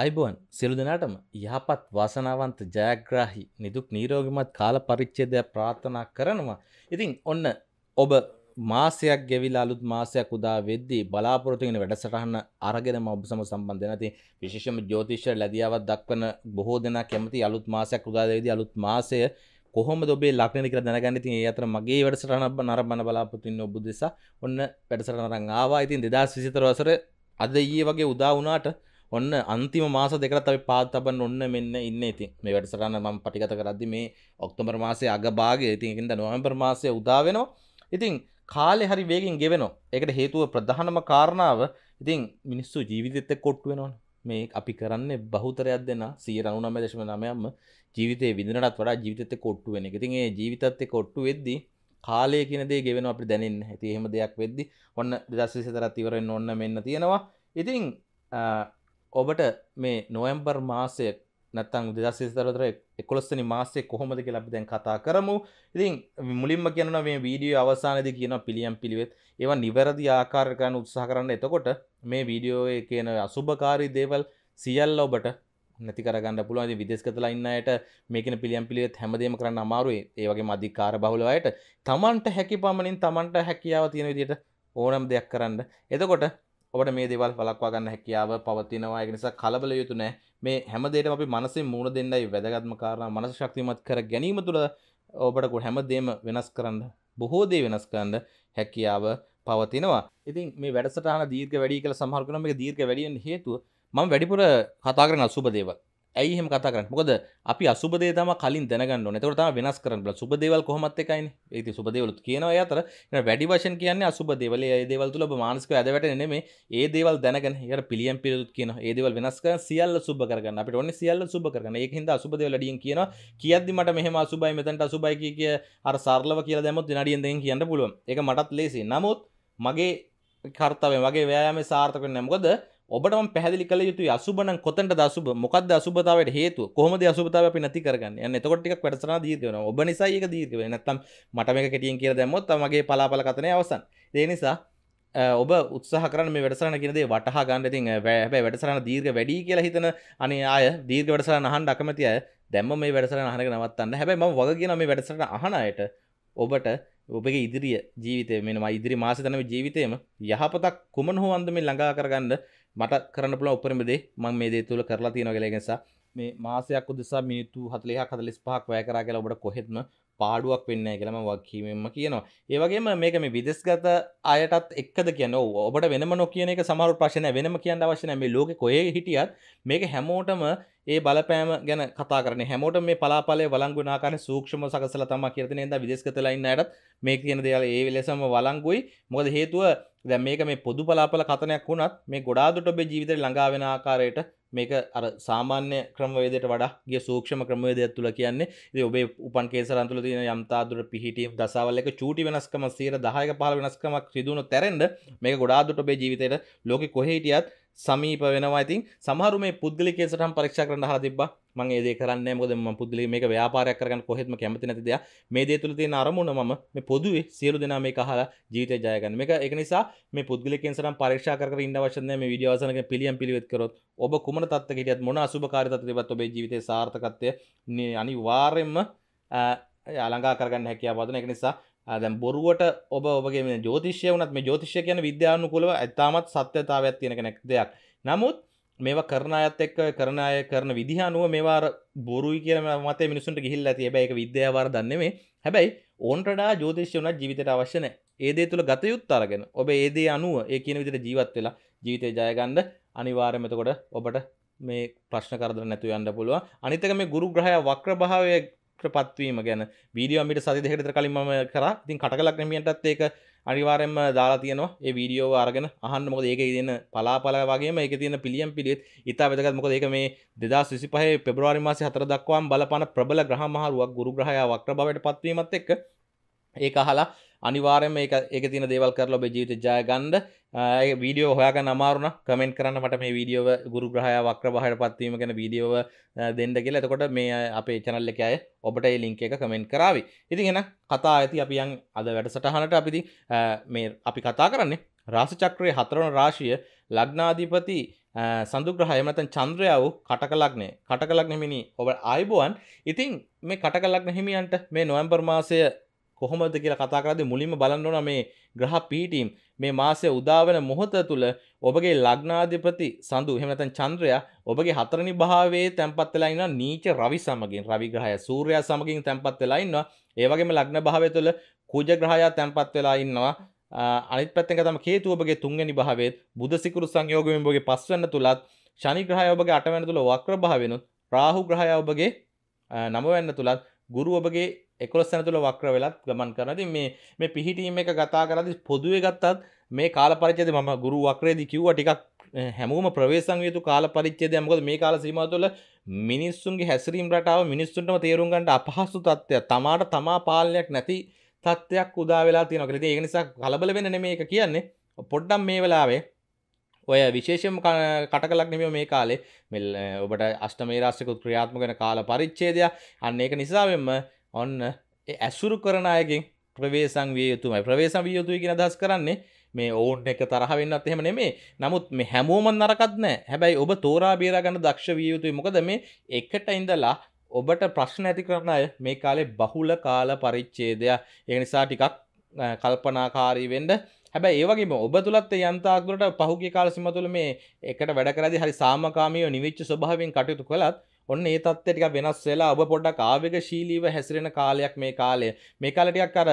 අයිබෝන් සිරු දෙනාටම යහපත් වාසනාවන්ත ජයග්‍රාහි නිදුක් නීරෝගිමත් කාල පරිච්චේදයක් ප්‍රාර්ථනා කරනවා. ඉතින් ඔන්න ඔබ මාසයක් ගෙවිල අලුත් මාසයක් උදා වෙද්දී බලාපොරොතුගෙන වැඩසටහන්න අරගෙනම ඔබ සම සම්බන්ධ නැති විශේෂම ජෝතිෂ ලැදියාවත් දක්වන බොහෝ දෙනා කැමති අලුත් මාසයක් උදාදේදී අලුත් මාසය කොහොම ඔබේ ලක්න කර දැනගන්න ති අතර මගේ වැඩසටහන නරබන බලාපොතින්න ඔබුදෙසා ඔන්න වැඩසටනරං ආවා ඉතින් දෙදස් විසිතර වසර අද ඒ වගේ උදා වනාට ඔන්න අන්තිම මාස දෙකට අපි පාත්තබන් ඔන්න මෙන්න ඉන්න ඉතින් මේ වැඩසටහන මම පටිගත කරද්දි මේ ඔක්තෝබර් මාසේ අග භාගය ඉතින් ඒකින්ද නොවැම්බර් මාසයේ උදා වෙනවා ඉතින් කාලේ හරි වේගෙන් ගෙවෙනවා ඒකට හේතුව ප්‍රධානම කාරණාව ඉතින් මිනිස්සු ජීවිතෙත් එක්ක කොට්ටු වෙනවනේ මේ අපි කරන්නේ බහුතරයක් දෙන්න 99.9ම ජීවිතේ විඳිනටත් වඩා ජීවිතෙත් එක්ක කොට්ටු වෙන එක. ඉතින් ඒ ජීවිතත් එක්ක කොට්ටු වෙද්දී කාලය කියන දේ ගෙවෙනවා අපිට දැනෙන්නේ නැහැ. ඉතින් එහෙම දෙයක් වෙද්දී ඔන්න 2024 ඉවරෙන්න ඔන්න මෙන්න තියෙනවා. ඉතින් ඔබට මේ නොවම්බර් මාසය නැත්තං දෙදසිතරතර එකොලස්සනි මාසේ කොහොමද කියලා අපි දැන් කතා කරමු. ඉතින් මුලින්ම කියනවා මේ වීඩියෝ අවසානයේදී කියනවා පිළියම් පිළිවෙත් ඒවා නිවැරදි ආකාරයට කරන්න උත්සාහ කරන්න. එතකොට මේ වීඩියෝ එකේ කියන අසුභකාරී දේවල් සියල්ල ඔබට නැති කරගන්න පුළුවන්. ඉතින් විදේශගතලා ඉන්න අයට මේ කියන පිළියම් පිළිවෙත් හැමදේම කරන්න අමාරුයි. ඒ වගේම අධිකාර බහුල අයට Tamanට හැකි පමණින් Tamanට හැකියාව තියෙන විදිහට ඕනම දෙයක් කරන්න. එතකොට ඔබට මේ දේවල් වලක්වා ගන්න හැකියාව පවතිනවා ඒක නිසා කලබල යුතු නැහැ මේ හැම දෙයකම අපි මනසින් මූණ දෙන්නයි වැදගත්ම කාරණා මනස ශක්තිමත් කර ගැනීම තුළ ඔබට හැම දෙයක්ම වෙනස් කරන්න බොහෝ දේ වෙනස් කරන්න හැකියාව පවතිනවා ඉතින් මේ වැඩසටහන දීර්ඝ වැඩි කියලා සමහර කරනවා මේක දීර්ඝ වැඩි වෙන්න හේතුව මම වැඩිපුර කතා කරන අසුබ දේවල් ඇයි එහෙම කතා කරන්න මොකද අපි අසුබදේ තම කලින් දැනගන්න නතවට තම වෙනස් කරන්න බල සුබදේවල් කොහොමත් එකයින ඒති සුබදේවලුත් කියනවා අතර වැඩි වශයෙන් කියන්නේ අසුබදේවල ඒදේවල් තුල මානසික ඇදවැට නෙමේ ඒ දේවල් දැනගෙන ඒකට පිළියම් පිළිතුත් කියන ඒදේවල් වෙනස් කරන සියල්ල සුබ කරගන්න අපිට ඕනේ සියල්ල සුබ කරගන්න ඒක හින්දා අසුබදේවල ඩියෙන් කියනවා කියද්දි මට මෙහෙම අසුබයි මෙතනට අසුබයි කිය කිය අර සරලව කියලා දැම්මොත් විනාඩියෙන් දෙකෙන් කියන්න පුළුවන් ඒක මටත් ලේසියි නමුත් මගේ කර්තවය වගේ වෑයම සාර්ථක වෙන්නේ මොකද ඔබටම පැහැදිලි කළ යුතුයි අසුබනම් කොතනට අසුබ මොකක්ද අසුබතාවයට හේතුව කොහොමද අසුබතාවය අපි නැති කරගන්නේ යන්න එතකොට ටිකක් වැඩසටහන දීර්ඝ වෙනවා ඔබ නිසා ඒක දීර්ඝ වෙන්නේ නැත්නම් මට මේක කෙටියෙන් කියලා දැම්මොත් මගේ පලාපල කතනේ අවසන් ඒ නිසා ඔබ උත්සාහ කරන්න මේ වැඩසටහන කියන දේ වටහා ගන්න ඉතින් හැබැයි වැඩසටහන දීර්ඝ වැඩි කියලා හිතන අනේ අය දීර්ඝ වැඩසටහන අහන්න අකමැති අය දැම්ම මේ වැඩසටහන අහනක නවත්තන්න හැබැයි මම වග කියන මේ වැඩසටහන අහන අයට ඔබට ඔබගේ ඉදිරිය ජීවිතය මෙනවා ඉදිරි මාසතනම ජීවිතයම යහපතක් කුමන හෝ අන්දමින් ළඟා කරගන්න මට කරන්න පුළ උපරමදේ මං මේ දේ තුළ කරලා තියෙන කලගෙසා මේ මාසයක් උදෙසා මිනිත්තු හතලෙහා කතලස් පහක් වැය කරා කියලා ඔබට කොහෙත්ම පාඩුවක් වෙන්න කියලම වක්කීමෙන්ම කියනවා ඒවගේම මේක මේ විදෙස්ගත අයටත් එක්කද කියන ඔබට වෙනම නො කියන එක සමර ප්‍රශනය වෙනම කියන්න අවශ්‍යන මේ ලෝක කොය හිටියත් මේක හැමෝටම ඒ බලපෑම ගැන කතා කරන හැමෝට මේ පලාපලේ වලංගුනාකාර සූක්ෂම සකසල තම කියරතන ද විදෙස්කතලයින්න අයටත් මේ කියන දෙයාල ඒ වෙලෙසම වලංගුයි මොද හේතුව දැ මේක මේ පොදු පලාපල කතනයක් වුණත් මේ ගොඩාදුට ඔබේ ජීවිතය ළඟාවෙන ආකාරයට මේක අර සාමාන්‍ය ක්‍රමවේදයට වඩා ගිය සූක්ෂම ක්‍රමවේදයක් තුළ කියන්නේ ඉතින් ඔබේ උපන් කේසරන් තුළ තියෙන යම්තා දුර පිහිටීම් දසාවල් එක චූටි වෙනස්කම 10ක 15 වෙනස්කමක් සිදු වුණොත් ඇරෙන්න මේක ගොඩාක් දුරට ඔබේ ජීවිතේට ලෝකෙ කොහේ හිටියත් සමීප වෙනවා ඉතින් සමහරු මේ පුද්ගලික සටහන් පරීක්ෂා කරන්න අහලා තිබ්බා මම ඒ දේ කරන්නේ මොකද මම පුද්ගලික මේක ව්‍යාපාරයක් කරගන්න කොහෙත්ම කැමති නැති දෙයක් මේ දේ තුල තියෙන අරමුණ මම මේ පොදුවේ සියලු දෙනා මේක අහලා ජීවිතය ජය ගන්න මේක ඒක නිසා මේ පුද්ගලික සටහන් පරීක්ෂා කර කර ඉන්න අවශ්‍ය නැහැ මේ වීඩියෝ අවසන් පිළියම් පිළිවෙත් කරොත් ඔබ කුමන තත්ත්වයක හිටියත් මොන අසුභකාරී තත්ත්වයකවත් ඔබේ ජීවිතයේ සාර්ථකත්වය අනිවාර්යයෙන්ම ළඟා කරගන්න හැකියාව වදන එක නිසා දැම් බොරුවට ඔබ ඔබගේ මේ ජෝතිෂය වනත් මේ ජෝතිෂය කියන විද්‍යානුකුලව ඇතාමත් සත්‍යතාවයක් තියෙන කෙනෙක් දෙයක් නමුත් මේවා කරන අයත් එක්ක කරන අය කරන විදිහ අනුව මේවා බොරුයි කියන මතේ මිනිසුන්ට ගිහිල්ලා ඇති හැබැයි ඒක විද්‍යාවාර දන්නේ මේ හැබැයි ඕන්ට වඩා ජ්‍යොතිෂය වුණා ජීවිතයට අවශ්‍ය නැහැ ඒ දේ තුල ගත යුත්ත අරගෙන ඔබ ඒ දේ අනුව ඒ කියන විදිහට ජීවත් වෙලා ජීවිතේ ජය ගන්න අනිවාර්යයෙන්ම එතකොට ඔබට මේ ප්‍රශ්න කරදර නැතුව යන්න පුළුවන් අනිත් එක මේ ගුරු ග්‍රහය වක්‍රභාවය පත්වීම ගැන වීඩියෝමිට සති දෙකට කලින්ම කර තින් කටකලක් නමියටත් ඒක අනිවාරෙන්ම දාලා තියනවා ඒ වීඩියෝ අරගෙන අහන්න මොකද ඒක ඉදන්න පලාපල වගේ ඒක තියෙන පිළියම් පිළිත් ඉතා වැදගත් මොකද ඒක මේ දෙදා සිසිපහ පෙබරවාරි මාසි හතර දක්වාම් බලපන ප්‍රබල ග්‍රහමහරුවක් ගුරු ග්‍රහය වක්්‍ර බවට පත්වීමත් එක්ක ඒ අහලා අනිවාරෙන් මේ එක තින දේවල් කරල ඔබ ජීවිත ජයගන්ඩ වීඩියෝ හොයාග නමාරුණ කමෙන්ට කරන්න මට මේ වීඩියෝව ගුරු ග්‍රහය වක්‍ර බහට පත්වීම ගැන වීඩියෝව දෙන්න කියල එතකොට මේ අපේ චැනල්ල එකය ඔබට ඒ ලිංක එක කමෙන්ට් කරාවි ඉතින් එෙන කතා ඇති අපියන් අද වැඩසටහනට අපිදි මේ අපි කතා කරන්නේ රාසිචක්‍රය හතරවන රාශිය ලග්නාධීපති සඳුග්‍රහයමතන් චන්ද්‍රයාව කටකලක්නේ කටකලක් නෙමිනි ඔබ අයිබෝවන් ඉතින් මේ කටකලක් නැහිමියන්ට මේ නොවම්බර් මාසය කොහොමද කියලා කතා කරද්දී මුලින්ම බලන්න ඕන මේ ග්‍රහ පීඨීම් මේ මාසයේ උදාවන මොහොත තුල ඔබගේ ලග්නාධිපති සඳු එහෙම නැත්නම් චන්ද්‍රයා ඔබගේ හතරනි භාවයේ තැන්පත් වෙලා ඉන්නවා නීච රවි සමගින් රවි ග්‍රහය සූර්යයා සමගින් තැන්පත් වෙලා ඉන්නවා ඒ වගේම ලග්න භාවය තුල කුජ ග්‍රහයා තැන්පත් වෙලා ඉන්නවා අනිත් පැත්තෙන් තම හේතු ඔබගේ තුන්වෙනි භාවයේ බුධ සිකුරු සංයෝගයෙන් ඔබගේ පස්වෙනි තුලත් ශනි ග්‍රහය ඔබගේ අටවෙනි තුල වක්‍ර භාවයෙන්ුත් රාහු ග්‍රහය ඔබගේ නවවෙනි තුලත් ගුරු ඔබගේ එකොස් සැන තුළ වක්‍ර වෙලත් ගමන් කරනති මේ මේ පිහිටීම එක කතා කරදි පොදුව ගත්තත් මේ කාල පරිචද ම ගුරු වක්‍රේදි කිව්ව ටිකක් හැමෝම ප්‍රවේශන් යුතු කාල පරිච්චේදය මොකද මේ කාල සීමා තුළ මිනිස්සුන්ගේ හැසිරීම් රටාව මිනිස්සුන්ටම තේරුම් ගන්නට අපහසු තත්ත්වය තමාට තමා පාලනයක් නැති තත්ත්වයක් උදා වෙලා තියෙනවා කියලා. ඒක නිසා කලබල වෙන්න නෙමෙයි ඒක කියන්නේ. පොඩ්ඩක් මේ වෙලාවේ ඔය විශේෂම කටකලක් නෙමෙයි මේ කාලේ ඔබට අෂ්ටමේ රාශික ක්‍රියාත්මක වෙන කාල පරිච්ඡේදය. අන්න ඒක නිසාවෙන්ම ඔන්න ඇසුරු කරන අයගෙන් ප්‍රවේශන් විය යුතුමයි ප්‍රවේශන් විය යුතුයි කියන අදහස් කරන්නේ මේ ඕන් එක තරහ වෙන්නත් එහෙම නෙමේ නමුත් මේ හැමෝම නරකත් නැහැ හැබැයි ඔබ තෝරා බේරා ගන්න දක්ෂ විය යුතුයි මොකද මේ එකට ඉඳලා ඔබට ප්‍රශ්න ඇති කරන අය මේ කාලේ බහුල කාල පරිච්ඡේදය ඒ නිසා ටිකක් කල්පනාකාරී වෙන්න හැබැයි ඒවගේම ඔබ තුළත් යන්තාගරට පහුගේ කාල සිම තුළ මේ එකට වැඩකරදි හරි සාමකාමියෝ නිවිච්ච ස්වභාවෙන් කටයුතු කළත් ඔන්න ඒ තත්ත්වය ටිකක් වෙනස් වෙලා ඔබ පොඩ්ඩක් ආවේගශීලීව හැසිරෙන කාලයක් මේ කාලය. මේ කාලේ ටිකක් අර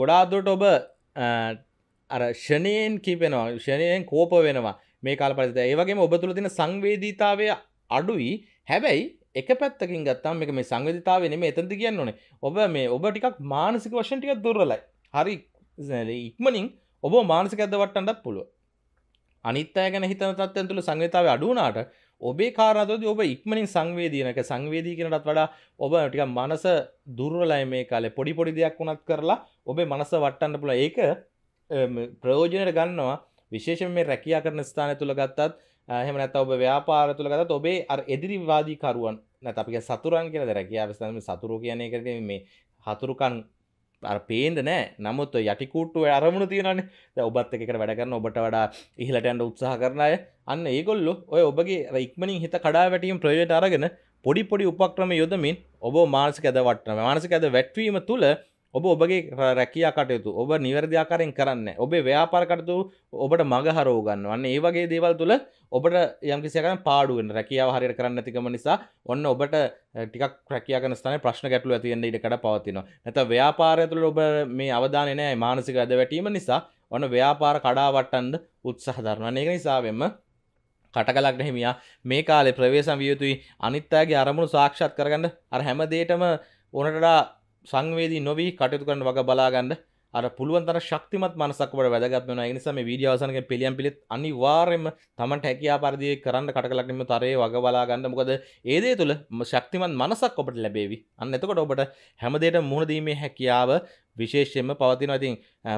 ගොඩාක් දුරට ඔබ අර ෂණයෙන් කිපෙනවා. ෂණයෙන් කෝප වෙනවා. මේ කාල පරිදි. ඒ වගේම ඔබ තුල තියෙන සංවේදීතාවය අඩුයි. හැබැයි එක පැත්තකින් ගත්තාම මේක මේ සංවේදීතාවය නෙමෙයි එතනද කියන්න ඕනේ. ඔබ මේ ඔබ ටිකක් මානසික වශයෙන් ටිකක් දුර්වලයි. හරි ඉක්මනින් ඔබ මානසික ඇද්ද වටන්නත් පුළුවන්. අනිත්තය ගැන හිතන තත්යන් තුළ සංවිතාව අඩුනාට ඔබේ කාරණතුද ඔබ ඉක්මනින් සංවේදීනක සංවේදී කෙනටත් වඩා ඔබ ටික මනස දුර්වලයි මේ කාලේ පොඩි පොඩි දෙයක් වුණත් කරලා ඔබේ මනස වට්ටන්න පුළ ඒක ප්‍රයෝජනයට ගන්නවා විශේෂම මේ රැකයා කරන ස්ථානය තුළ ගත්තත් හම නැත ඔබ ව්‍යාපාර තුළ ගත ඔබේ අ එදිරිවාදී කරුවන් නැ අපික සතුරන් කියලද රැකයා විස්ථානම සතුරු කියන එකට මේ හතුරුකන් පේන්ට නෑ නමුත් යටිකුට්ටුව අරමුණ තියෙනන ඔබත් එකට වැඩගන්න ඔබට වඩා ඉහලටන්ට උත්සාහ කරනය අන්න ඒගොල්ලු ඔය ඔබගේ රයික්මනින් හිත කඩා වැටියම් ප්‍රයෝජයට අරගෙන පොඩි පොඩි උපක්‍රම යොදමින් ඔබ මාර්සික ඇද වටන මානසික ඇද වැටවීම තුළ ඔබ ඔබගේ රැකියා කටයුතු ඔබ නිවැරදි ආකාරයෙන් කරන්න ඔබේ ව්‍යාපාර කටයුතු ඔබට මඟ හරව ගන්නවන්න ඒ වගේ දේවල් තුළ ඔබට යම්කිසි ආකාරයෙන් පාඩු වෙන රැකියාව හරියට කරන්න නැතිකම නිසා ඔන්න ඔබට ටිකක් රැකියා කරන ස්ථානයේ ප්‍රශ්න ගැටලු ඇති වෙන්න ඉඩකඩ පවතිනවා නැත්නම් ව්‍යාපාරය තුළ ඔබ මේ අවධානය නැහැ මානසික අදවැටීම නිසා ඔන්න ව්‍යාපාර කඩාවට්ටන්න උත්සාහ දරනවා. ඒක නිසාවෙම කටකලක් නැහිමියා මේ කාලේ ප්‍රවේශම් විය යුතුයි අනිත් අයගේ අරමුණු සාක්ෂාත් කරගන්න අර හැම දෙයකම ඕනටට සංවේදී නොවී කටයුතු කරන වග බලාගන්න අර පුළුවන් තරම් ශක්තිමත් මනසක් වල වැදගත් වෙනවා ඒ නිසා මේ වීඩියෝ අවසන්කෙන් පිළියම් පිළිත් අනිවාර්යයෙන්ම Tamanට හැකියා පරිදි කරන්න කටකලක්නෙම තරයේ වග බලා ගන්න මොකද ඒ දේ තුල ශක්තිමත් මනසක් ඔබට ලැබේවි අන්න එතකොට ඔබට හැම දෙයකටම මුහුණ දීමේ හැකියාව විශේෂයෙන්ම පවතිනවා ඉතින්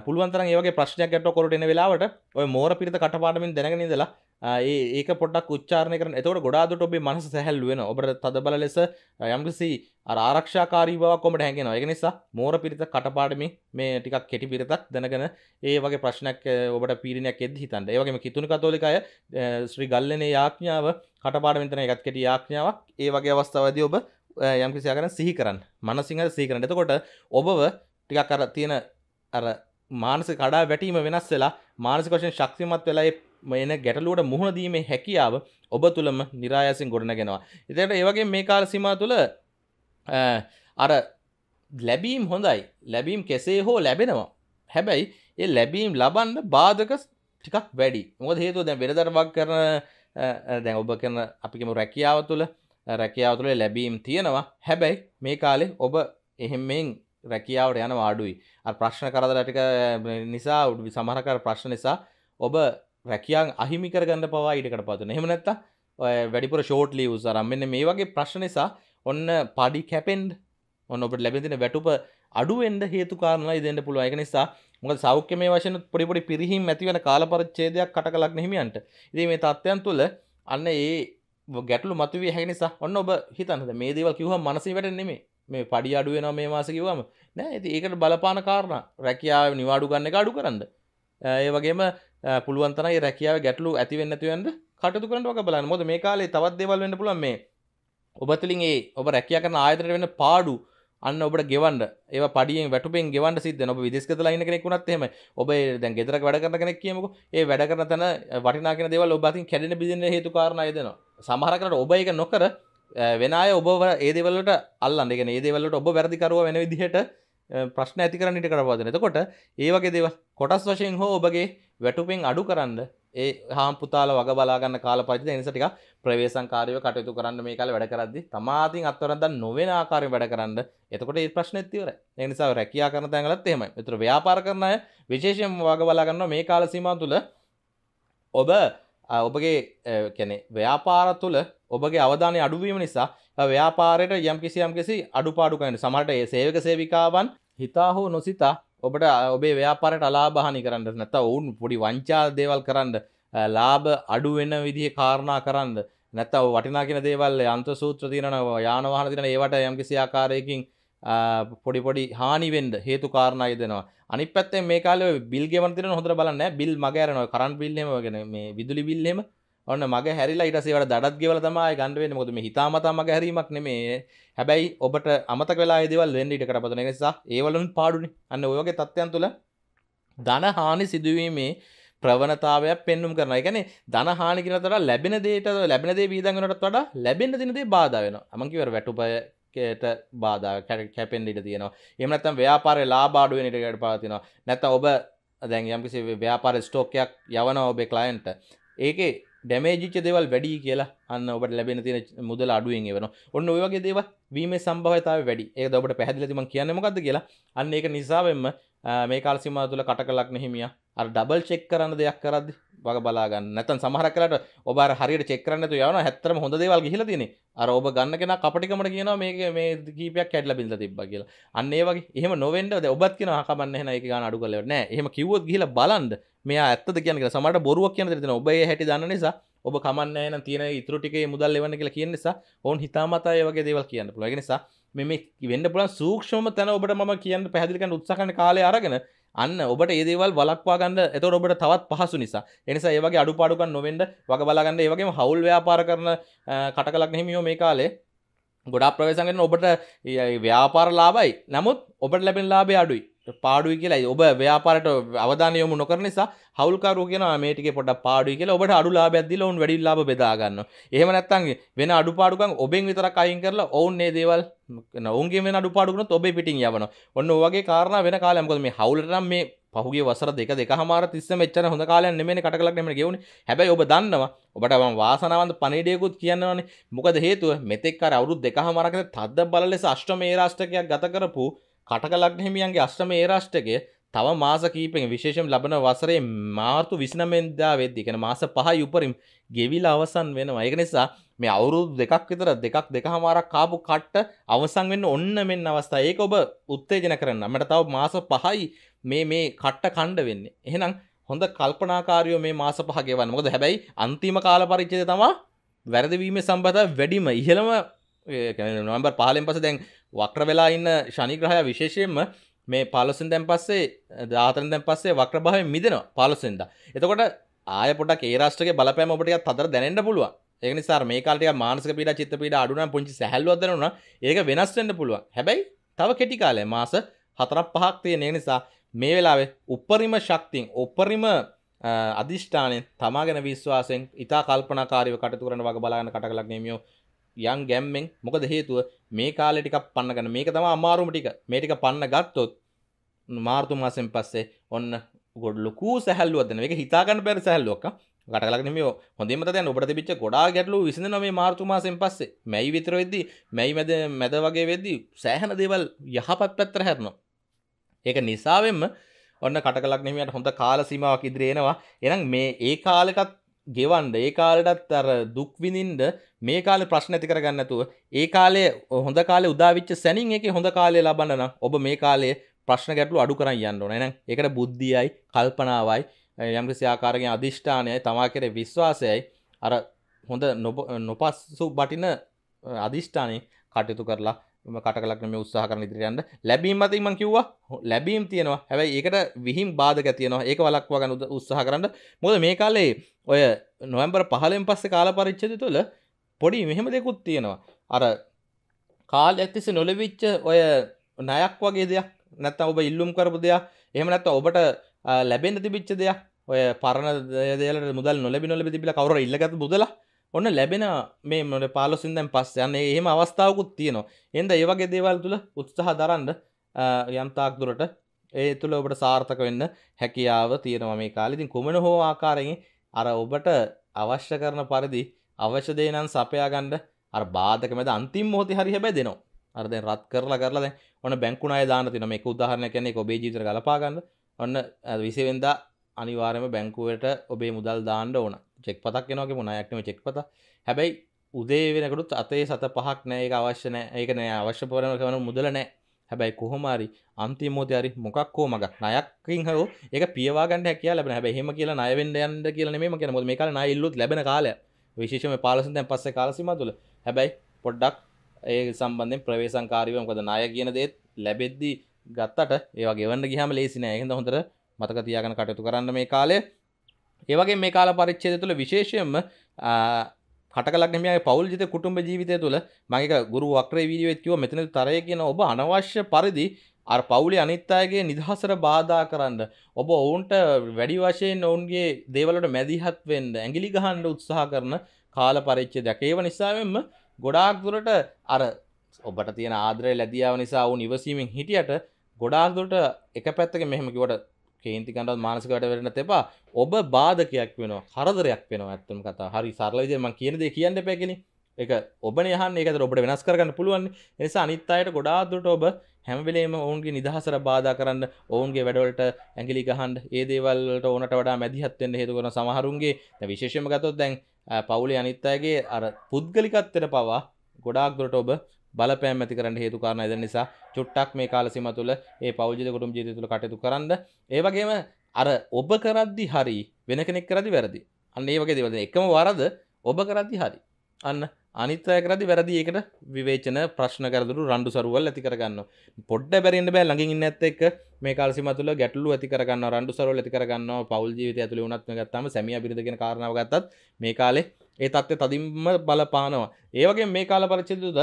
පුළුවන් තරම් ඒ වගේ ප්‍රශ්නයක් ගැටලුවක් ඔලුවට එන වෙලාවට ඔය මෝර පිරිත කටපාඩමින් දැනගෙන ඉඳලා ඒක පොඩක් උච්චාරණය කරන එතකොට ගොඩාදුට ඔබේ මනස සැහැල් වෙන ඔබට තදබල ලෙස යම්කිසි අර ආරක්ෂාකාරී බවක් ඔබට හැඟෙනවා. ඒක නිසා මෝර පිරිත කටපාඩමින් මේ ටිකක් කෙටි පිරිතක් දැනගෙන ඒ වගේ ප්‍රශ්නයක් ඔබට පීඩනයක් එද්දි හිතන්න. ඒ වගේම කිතුණු කතෝලික අය ශ්‍රී ගල්ලනේ යාඥාව කටපාඩමින් තන එකත් කෙටි යාඥාවක්. ඒ වගේ අවස්ථාවදී ඔබ යම්කිසි ආකාරයෙන් සිහි කරන්න. මනසින් හරි සිහි කරන්න. එතකොට ඔබව ටිකක් අර තියෙන අර මානසික කඩා වැටීම වෙනස් වෙලා මානසික වශයෙන් ශක්තිමත් වෙලා මෙන ගැටලුවට මුහුණ දීමේ හැකියාව ඔබ තුළම නිරායසින් ගොඩනගෙනවා. එතට ඒවගේ මේ කාල සිමා තුළ අර ලැබීම් හොඳයි ලැබීම් කෙසේ හෝ ලැබෙනවා. හැබැයි ඒ ලැබීම් ලබන්න බාධක ටිකක් වැඩි මොද හේතුව දැන් වෙනදරවක් කරන දැන් ඔබ කරන අපිකම රැකියාව තුළ රැකියාව තුළ ලැබීම් තියෙනවා හැබැයි මේ කාලෙ ඔබ එහෙමෙන් රැකියාවට යන වාඩුයි ප්‍රශ්න කරදරටික නිසා උඩ සමහරකර ප්‍රශ්න නිසා ඔබ රැකයාන් අහිමිකරගන්න පවා ඉඩකට පාතුන හෙමනැත්ත වැඩිපුර ෂෝට් ලියව් සරම් මෙන්න මේ වගේ ප්‍රශ්න නිසා ඔන්න පඩි කැපෙන්ඩ් ඔන්න ඔබට ලැබෙතින වැටුප අඩුවෙන්ද හේතු කාරණලා ඉදෙන්ට පුළුව එක නිසා මොකද සෞඛ්‍ය මේ වශයෙන් පොඩිපොඩි පිරිහිම් ඇතිවන කාලපරිච්ඡේදයක් කටකලක් හිමියන්ට ඉතින් මේ තත්ත්වයන් තුළ අන්න ඒ ගැටලු මතුවේ හැකි නිසා ඔන්න ඔබ හිතන්නද මේ දේවල් කිව්වම මනසින් වැටෙන්නේ මේ පඩි අඩු වෙනවා මේ මාසෙ කිව්වම නෑ ඉතින් ඒකට බලපාන කාරණා රැකියාව නිවාඩු ගන්න එක අඩු කරන්න ඒ වගේම පුළුවන්තන රැකියාව ගැටලු ඇතිවෙන්නතුවන්ට කටතු කරට වක බලන්න මොද මේ කාලේ තවත් දෙවල් වන්න පුලන් මේ ඔබතුලින් ඒ ඔබ රැකිය කරන ආයතනයට වෙන පාඩු අන්න ඔබට ගෙවන්න ඒ පඩියෙන් වැටුපෙන් ගෙවන්න සිද ඔබ විදිස්කත ලයින කෙනෙකුනත් එෙම ඔබ දැන් ගෙදර වැඩ කරන කෙනෙක් කියමක ඒ වැඩ කරන තැන වටිනාගෙන දෙවල් ඔබතින් කැඩෙන බිදින හේතු කාරණය දෙනවා සමහරකට ඔබ එක නොකර වෙනය ඔබ ඒදවලට අල්ලන්නගෙන ඒදවලට ඔබ වැරදිකරුව වෙන විදිහට ප්‍රශ්න ඇති කරන්නට කරවාදන එතකොට ඒවගේ දෙව කොටස් වශයෙන් හෝ ඔබගේ වැටුපෙන් අඩු කරන්න ඒ හා පුතාල වග බලාගන්න කාල පරිදි එනිසටික ප්‍රවේසංකාරයව කටයුතු කරන්න මේ කාල වැඩ කරද්දි තමාතින් අත්වරද නොවෙන ආකාරයෙන් වැඩ කරන්න එතකොට ඒ ප්‍රශ්න ඇතිවර එනිසා රැකයා කරන තැන්ගලත් එෙම එතර ව්‍යාපාර කරන අය විශේෂයෙන් වග බලාගන්න මේ කාල සීමා තුළ ඔබ ඔබගේ කැනෙ ව්‍යාපාර තුළ ඔබගේ අවධානය අඩුවීම නිසා ව්‍යාපාරයට යම් කිසි යම් කිසි අඩුපාඩු කරන සමට ඒ සේවක සේවිකාවන් හිතා හෝ නොසිතා ඔබට ඔබේ ව්‍යාපාරයට අලාභහනි කරන්න නැත ඔවුන් පොඩි වංචා දේවල් කරන්න ලාභ අඩු වෙන විදිහ කාරණා කරන්න නැත්තව වටිනා කියෙන දේවල් අන්ත සූත්‍ර තියනවා යානවාහන තින ඒවට යම් කිසි ආකාරයකින් පොඩි පොඩි හානිවෙන්ඩ හේතු කාරණය දෙනවා අනි පත්තේ මේ කාල බිල්ගෙවන්තින හොඳ බලන්න බිල් මගෑරනවා කරන් පිල්ලෙම ගෙන මේ විදුලි බිල්ලෙම ඔන්න මගේ හැරිලා ඊට පස්සේ ඒවට දඩත් ගෙවලා තමයි ගන්න වෙන්නේ මොකද මේ හිතාමතා මගේ හැරීමක් නෙමේ හැබැයි ඔබට අමතක වෙලා ඒ දේවල් වෙන්න ඊට කරපතන ඒ නිසා ඒවලුන් පාඩුනේ අන්න ඔය වගේ තත්ත්වයන් තුළ ධන හානි සිදුවීමේ ප්‍රවණතාවයක් පෙන්නුම් කරන එකන දනහානි කියනතර ලැබෙන දේට ලැබෙන දේ වීදන් වෙනටත් වඩා ලැබෙන දිනදේ බාධා වෙනවා. මම කිව්වර වැටුපයට බාධා කැපෙන්න ඉඩ තියෙනවා. එහෙම නැත්නම් ව්‍යාපාරේ ලාභ අඩු වෙන ඉඩකට පාතිනවා. නැත්නම් ඔබ දැන් යම්කිසි ව්‍යාපාර ස්ටෝක් එකක් යවනවා ඔබේ ක්ලයන්ට්. ඒකේ ඩැමේජිච්ච දෙවල් වැඩි කියලා අන්න ඔබට ලැබෙන තියෙන මුදල අඩුවෙන් එවනවා. ඔන්න ඔය වගේ දේවල් වීමේ සම්භාවිතාවය වැඩි. ඒක ඔබට පැහැදිලිද මම කියන්නේ මොකද්ද කියලා. අන්න ඒක නිසාවෙන්ම මේ කාල සීමාව තුළ කටකලක් නෙහිමියා. අර ඩබල් චෙක් කරන දෙයක් කරද්දි වග බලා ගන්න. නැත්නම් සමහරක් වෙලාවට ඔබ අර හරියට චෙක් කරන්නේ නැතුව යනවා. හැත්තරම හොඳ දේවල් ගිහිලා තියෙන්නේ. අර ඔබ ගන්න කෙනා කපටිකමට කියනවා මේක මේ කීපයක් කැඩලා බින්දලා තිබ්බා කියලා. අන්න ඒ වගේ. එහෙම නොවෙන්න ඔබත් කියනවා කමන්න එහෙනම් ඒක ගන්න අඩු කරලා නෑ. එහෙම කිව්වොත් ගිහිලා බලන්න මේ ඇත්තද කියන සමට බොරුවක් කියන දෙන ඔබ හැටි දන්න නිසා ඔබ කමන්න තියෙන ඉතුරටිකේ මුදල් එවන්න කියලා කියන නිසා ඔවන් හිතාමතාය වගේ දේවල් කියන්න පුළග නිසා මෙම වෙන්න පුලන් සූක්ෂම තැන ඔබට ම කියන්න පැදිලිකන්න උත්සකන කාලය අරගෙන අන්න ඔබට ඒදේවල් වලක්වාගන්න එත ඔබට තවත් පහසු නිසා එනිසා ඒවගේ අඩු පාඩුකන් නොවෙන්ඩ වග බලාගන්න ඒවගේ හවල් ව්‍යාපාර කරන කටකලක් නෙහිමියෝ මේ කාලේ ගොඩා ප්‍රවේශගෙන් ඔබට ව්‍යාපාර ලාබයි නමුත් ඔබට ලැබෙන ලාබේ අඩුයි පාඩුයි කියලා ඔබ ව්‍යාපාරට අවධානය යොමු නොකරන නිසා හවුල්කරුවෝ කියනවා මේ ටිකේ පොඩ්ඩක් පාඩුයි කියලා ඔබට අඩු ලාභයක් දීලා ඔවුන් වැඩි ලාභ බෙදා ගන්නවා. එහෙම නැත්නම් වෙන අඩුපාඩුකම් ඔබෙන් විතරක් අයින් කරලා ඔවුන් මේ දේවල් ඔවුන්ගේ වෙන අඩුපාඩු කරනොත් ඔබේ පිටින් යවනවා. ඔන්න ඔය වගේ කාරණා වෙන කාලයක් මොකද මේ හවුලට නම් මේ පහුගේ වසර දෙක දෙකමාර තිස්සම එච්චර හොඳ කාලයක් නෙමෙයි කටකලක් නෙමෙයි ගෙවුනේ. හැබැයි ඔබ දන්නවා ඔබට මම වාසනාවන්ත පණිඩියකුත් කියනවානේ. මොකද හේතුව මෙතෙක් අර අවුරුදු දෙකමාරකට තද්ද බල ලෙස අෂ්ටමේ රාෂ්ටකයක් ගත කරපු කටකලක් හිමියන්ගේ අශ්‍රම ඒ රාෂ්ටකය තව මාස කීපෙන් විශේෂම් ලබන වසරේ මාර්තු විසිනමෙන්දා වෙද්දි කියන මාස පහයි උපරිම ගෙවිල අවසන් වෙනවා ඒක නිසා මේ අවුරුදු දෙකක් විතර දෙකක් දෙකහමාරක් කාපු කට්ට අවසන් වෙන්න ඔන්න මෙන්න අවස්ථාව. ඒක ඔබ උත්තේජන කරන්න. අපිට තව මාස 5යි මේ මේ කට්ට කණ්ඩ වෙන්නේ. එහෙනම් හොඳ කල්පනාකාරියෝ මේ මාස පහ ගෙවන්න. මොකද හැබැයි අන්තිම කාල පරිච්ඡේදය තමයි වැරදි වීමේ සම්බන්ධ වැඩිම ඉහළම ඒ කියන්නේ නොවැම්බර් 15 පස්සේ දැන් වක්‍ර වෙලා ඉන්න ශනිග්‍රහය විශේෂයෙන්ම මේ පාලොසෙන් දැන් පස්සේ දාතන දැන් පස්සේ වක්‍රභාවයෙන් මිදෙනවා පාලොසෙන්ද. එතකොට ආය පොඩක් ඒ රාෂ්ට්‍රයේ බලපෑම ඔබට ටිකක් තදර දැනෙන්න පුළුවන්. ඒක නිසා මේ කාලේ ටිකක් මානසික පීඩා චිත්ත පීඩා අඩු නම් පුංචි සැහැල්ලුවක් දැනුණා. ඒක වෙනස් වෙන්න පුළුවන්. හැබැයි තව කෙටි කාලය මාස 4ක් 5ක් තියෙන නිසා මේ වෙලාවේ උපරිම ශක්තියෙන් උපරිම අධිෂ්ඨානයෙන් තමා ගැන විශ්වාසයෙන් ඉතා කල්පනාකාරීව කටතු කරන වග බලාගන්න කටකලක් නෙමියෝ යම් ගැම්මෙන් මොකද හේතුව මේ කාලේ ටිකක් පන්න ගන්න මේක තමයි අමාරුම ටික මේ ටික පන්න ගත්තොත් මාර්තු මාසෙන් පස්සේ ඔන්න ගොඩ ලොකු සැහැල්ලුවක් දෙන මේක හිතා ගන්න බැරි සැහැල්ලුවක් ගටකලක් නෙමෙයි හොඳින්ම දැන් ඔබට තිබිච්ච ගොඩාක් ගැටලු විසඳෙනවා මේ මාර්තු මාසෙන් පස්සේ මැයි විතර වෙද්දී මැයි මැද මැද වගේ වෙද්දී සෑහෙන දේවල් යහපත් පැත්තට හැරෙනවා ඒක නිසාවෙන්ම ඔන්න කටකලක් නෙමෙයිට හොඳ කාල සීමාවක් ඉදිරියේ එනවා එහෙනම් මේ ඒ කාලෙකත් ගෙවන්ඩ ඒ කාලටත් අර දුක්විඳින්ට මේ කාල ප්‍රශ්න ඇති කරගන්නතුව ඒ කාලේ හොඳ කාලේ උදාවිච්ච සැනින් එක හොඳ කාලේ ලබන්න ඔබ මේ කාලේ ප්‍රශ්න ගැටලු අඩු කරන්න යන්න ඕන නම් එකට බුද්ධියයි කල්පනාවයි යම්කිසි ආකාරයෙන් අධිෂ්ඨානයයි තමා කෙරේ විශ්වාසයයි අර හොඳ නොපස්සු බටින අධිෂ්ඨානය කටයුතු කරලා කටලක් මේ උත්සාහ කරන ඉදිරියට යන්න ලැබීම් මතින් මම කිව්වා ලැබීම් තියෙනවා හැබැයි ඒකට විහිම් බාධක තියෙනවා ඒක වළක්වා ගන්න උත්සාහ කරන්න මොකද මේ කාලේ ඔය නොවැම්බර් 15න් පස්සේ කාල පරිච්ඡේදය තුළ පොඩි මෙහෙම දෙකුත් තියෙනවා අර කාලයක් තිස්සේ නොලෙවිච්ච ඔය ණයක් වගේ දෙයක් නැත්නම් ඔබ ඉල්ලුම් කරපු දෙයක් එහෙම නැත්නම් ඔබට ලැබෙන්න තිබිච්ච දෙයක් ඔය පරණ දේවල් මුදල් නොලැබි නොලැබි තිබිලා කවුරු හරි ඉල්ලගත්තු මුදලා ඔන්න ලැබෙන මේ මොට පාලොසින්දැන් පස් යන්න එහෙම අවස්ථාවකුත් තියෙනවා එන්ද ඒවගේ දේවල් තුළ උත්සාහ දරන්න යම්තාක් දුරට ඒ තුළ ඔබට සාර්ථක වෙන්න හැකියාව තියෙනවා මේ කාලෙතින් කුමන හෝ ආකාරයෙන් අර ඔබට අවශ්‍ය කරන පරිදි අවශ්‍ය දේනන් සපයාගණ්ඩ අර බාධක මැද අන්තිම් මෝති හරි හැබැ දෙනවා අරදෙන් රත් කරලා කරලා දැන් ඔන්න බැංකුණ අය දාන තින මේක උදාහරණයක් කියන්නේ ඔබේ ජීවිතය ගලපා ගන්න ඔන්න 20 වෙනිදා අනිවාර්යයෙන්ම බැංකුවට ඔබේ මුදල් දාන්න ඕන චෙක් පතක් එනවාගේ මොනයක්නම චෙක් පත හැබැයි උදේ වෙනකටුත් අතේ සත පහක් නෑ ඒක අවශ්‍යන ඒක නෑ අවශ්‍ය පරණ කරන මුදල නෑ හැබැයි කොහොමරි අන්තිමෝති හරි මොකක් හෝ මගක් නයක්කින් හෝ එක පියවාගන්න හැකිය ලැබෙන හැබැයි හෙම කියලා ණයවෙන්න යන්න කියලා නෙමෙයි මම කියන්නේ මොකද මේ කාලේ ණය ඉල්ලුත් ලැබෙන කාලය විශේෂයෙන්ම 15 දැන් පස්සේ කාල සීමාව තුළ හැබැයි පොඩ්ඩක් ඒ සම්බන්ධෙන් ප්‍රවේශංකාරීව මොකද ණය කියන දේත් ලැබෙද්දී ගත්තට ඒවා ගෙවන්න ගියාම ලේසි නෑ. ඒ හින්දා හොඳට මතක තියාගෙන කටයුතු කරන්න මේ කාලේ ඒවගේ මේ කාල පරිච්චේද තුළ විශේෂයෙන්ම කටලක්නමය පවල් ජිත කුටුම්ඹ ජීවිතය තුළ මගේ ගුරු වක්‍රේ වීඩියෝත්ව මෙතන තරය කියන ඔබ අනවශ්‍ය පරිදි අර පවුලි අනිත්තායගේ නිදහසර බාධා කරන්න ඔබ ඔවුන්ට වැඩි වශයෙන් ඔවුන්ගේ දේවලට මැදිහත් වෙන්ඩ ඇගිලි ගහන්ඩ උත්සාහ කරන කාල පරිච්චේ දැකේව නිසාවෙන්ම ගොඩාක් දුරට අර ඔබට තියෙන ආදරය ලැදියාව නිසා වුන් ඉවසීමෙන් හිටියට ගොඩාක් දුරට එක පැත්තක මෙහෙමකිවට කේන්තිකටත් මානසිකට වෙරන්න එපා ඔබ බාධකයක් වෙන හරදරයක් වෙන ඇත්තම කතා හරි සරලජයම කියනද කියන්න පැගෙන එක ඔබ යහන් ඒකත ඔබට වෙනස් කරන්න පුළුවන් නිසා අනිත් අයට ගොඩාදුට ඔබ හැම්වෙලේම ඔවුන්ගේ නිදහසර බාධ කරන්න ඔවුන්ගේ වැඩවලට ඇගිලි ගහන්ඩ ඒ දේවල්ට ඕනට වඩා මැදිහත්වෙන්න්න හේතුකන සමහරුන්ගේ විශේෂම ගතොත් දැන් පවුලේ අනිත් අයගේ අර පුද්ගලිකත්වයට පවා ගොඩාක් දුරට ඔබ බලපෑම් ඇති කරන්න හේතු කාරණා ඉදන් නිසා චුට්ටක් මේ කාල සීමාව තුළ ඒ පෞල් ජීවිත කුටුම්බ ජීවිතය තුළ කටයුතු කරන්ද ඒ වගේම අර ඔබ කරද්දි හරි වෙන කෙනෙක් කරද්දි වැරදි අන්න ඒ වගේ දේවල් එකම වරද ඔබ කරද්දි හරි අන්න අනිත් අය කරද්දි වැරදි ඒකට විවේචන ප්‍රශ්න කරදරු රණ්ඩු සරුවල් ඇති කරගන්න පොඩ්ඩ බැරින්න බෑ ළඟින් ඉන්න ඇත්ත එක්ක මේ කාල සීමාව තුළ ගැටලු ඇති කරගන්නවා රණ්ඩු සරුවල් ඇති කරගන්නවා පෞල් ජීවිතය ඇතුළේ වුණත් මේ ගත්තාම සැමියා බිරිඳ කියන කාරණාව ගත්තත් මේ කාලේ ඒ තත්ත්වය තදින්ම බලපානවා ඒ වගේ මේ කාල පරිච්ඡේදවල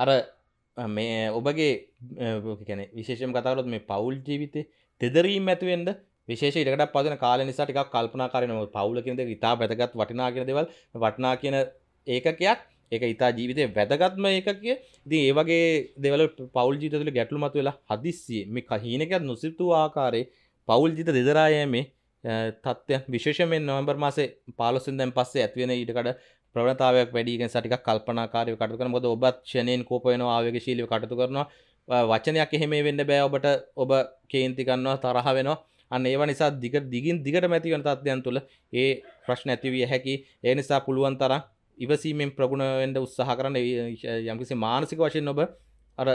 අර මේ ඔබගේ කැන විශේෂම කතාවලත් මේ පවුල් ජීවිත තෙදරීම් ඇතිවෙන්ද විශේෂ ඉකට පදන කාල නිසා ටිකක් කල්පනා කරනව පවුල කියනද ඉතා වැදගත් වටිනා කියෙන දෙවල් වටනා කියන ඒකකයක් එක ඉතා ජීවිතය වැදගත්ම එකකය දී ඒවගේ දෙවල පවල් ජීතතුල ගැටලු මතු වෙලා හදිස්සිය මේ කහීනකත් නොසිතු ආකාරේ පවුල් ජිත දෙදරායමේ තත්ත්ය විශේෂමෙන් නොවම්බර් මාසේ පාලොසින් දැන් පස්සේ ඇත්වෙන ඉටකට ප්‍රවණතාවයක් වැඩිගෙන සටික කල්පනාකාරය කටු කරන ොද ඔබත් ෂණයෙන් කෝපයනවා ආවගශීලිය කටතු කරනවා වචනයක් එහෙම වෙන්න බෑ ඔබට ඔබ කේන්තිගන්නවා තරහ වෙනවා අන්න ඒව නිසා දිග දිගින් දිගට මැතිවන තත්යන් තුළ ඒ ප්‍රශ්න ඇතිවිය හැකි ඒ නිසා පුළුවන් තරම් ඉවසීමෙන් ප්‍රගුණ වෙන්න උත්සාහ කරන්න යම්කිසි මානසික වශයෙන් ඔබ අර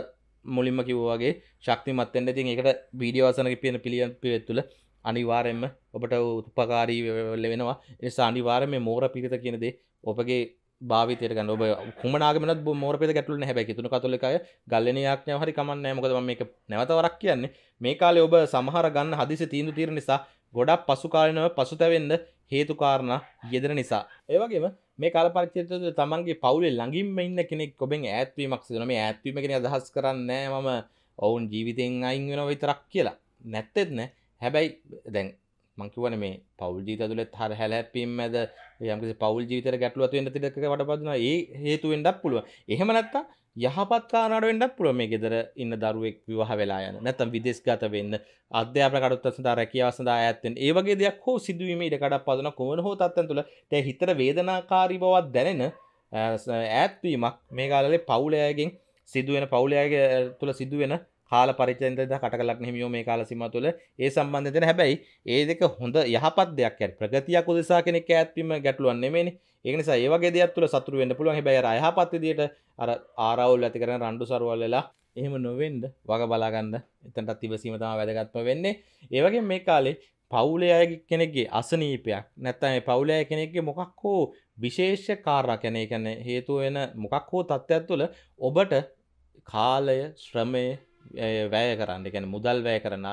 මුලින්ම කිව්වාගේ ශක්තිමත් වෙන්න ඉතින් ඒකට වීඩියෝ අසනක පියන පිළියම් පිළිවෙත් තුළ අනිවාර්යයෙන්ම ඔබට උපකාරී වෙනවා ඒ නිසා අනිවාර්යයෙන්ම මෝර පිරිත කියන දේ ඔපගේ භාවිතයට ගන්න ඔබ කුමනාගමනත් මෝරපෙද ගැටලුන හැබැයි තුන කතොලිකය ගල්ලන යාඥාව හරි කමන්නේ මොකද මම මේක නැවත වරක් කියන්නේ මේ කාලේ ඔබ සමහර ගන්න හදිසි තීන්දුව తీර නිසා ගොඩක් පසු කාලිනව පසුතැවෙන්න හේතු කාරණා යෙදෙන නිසා ඒ වගේම මේ කාල පරිච්ඡේදය තමන්ගේ පවුලේ ළඟින්ම ඉන්න කෙනෙක් ඔබෙන් ඈත්වීමක් සිදු වෙන මේ ඈත්වීම කියන අදහස් කරන්නේ මම ඔවුන් ජීවිතෙන් අයින් වෙනවා විතරක් කියලා නැත්තෙත් නෑ හැබැයි දැන් මං කියවනේ මේ පවුල් ජීවිත ඇතුළේ තර හැලහැප්පීම් මැද යම්කිසි පවුල් ජීවිතයට ගැටලුවක් වෙන්න තිරක වඩපත් වෙනවා ඒ හේතු වෙන්නත් පුළුවන් එහෙම නැත්නම් යහපත් කාරණාවට වෙන්නත් පුළුවන් මේ ගෙදර ඉන්න දරුවෙක් විවාහ වෙලා යන නැත්නම් විදේශගත වෙන්න අධ්‍යාපන කටයුතු සඳහා රැකියාව සඳහා ඈත් වෙන ඒ වගේ දෙයක් හෝ සිදුවීම ඉඩ කඩක් පදන කොමන හෝ තත්ත්වයන් තුළ තේ හිතට වේදනාකාරී බවක් දැනෙන ඈත්වීමක් මේ කාලේ පවුලයාගෙන් සිදුවෙන පවුලයාගේ තුළ සිදුවෙන කාල පරිචන්ද කටලක් හිමියෝ මේ කාලසිම තුළ ඒ සම්බන්ධ දෙන හැබැයි ඒ දෙක හොඳ යහපත් දෙයක් ඇත් ප්‍රගතියක් උදෙසා කෙනෙක් ඇත්වීම ගැටලුවන් නෙමෙයි ඒක නිසා ඒ වගේ දෙයක් තුළ සතුරු වෙන්න පුළුවන් හැබැයි අර යහපත් විදියට අර ආරවුල් ඇති කරන රණ්ඩු සරුවල් වෙලා එහෙම නොවෙන්ඩ වග බලාගන්න එතනටත් ඉවසීම තමයි වැදගත්ම වෙන්නේ ඒ වගේ මේ කාලේ පවුලේ අය කෙනෙක්ගේ අසනීපයක් නැත්තයි පවුලය කෙනෙක්ගේ මොකක් හෝ විශේෂ කාරා කැනෙ කැන හේතුව වෙන මොකක් හෝ තත්ත්වයක් තුළ ඔබට කාලය ශ්‍රමය වැය කරන්න ගැන මුදල් වැය කරන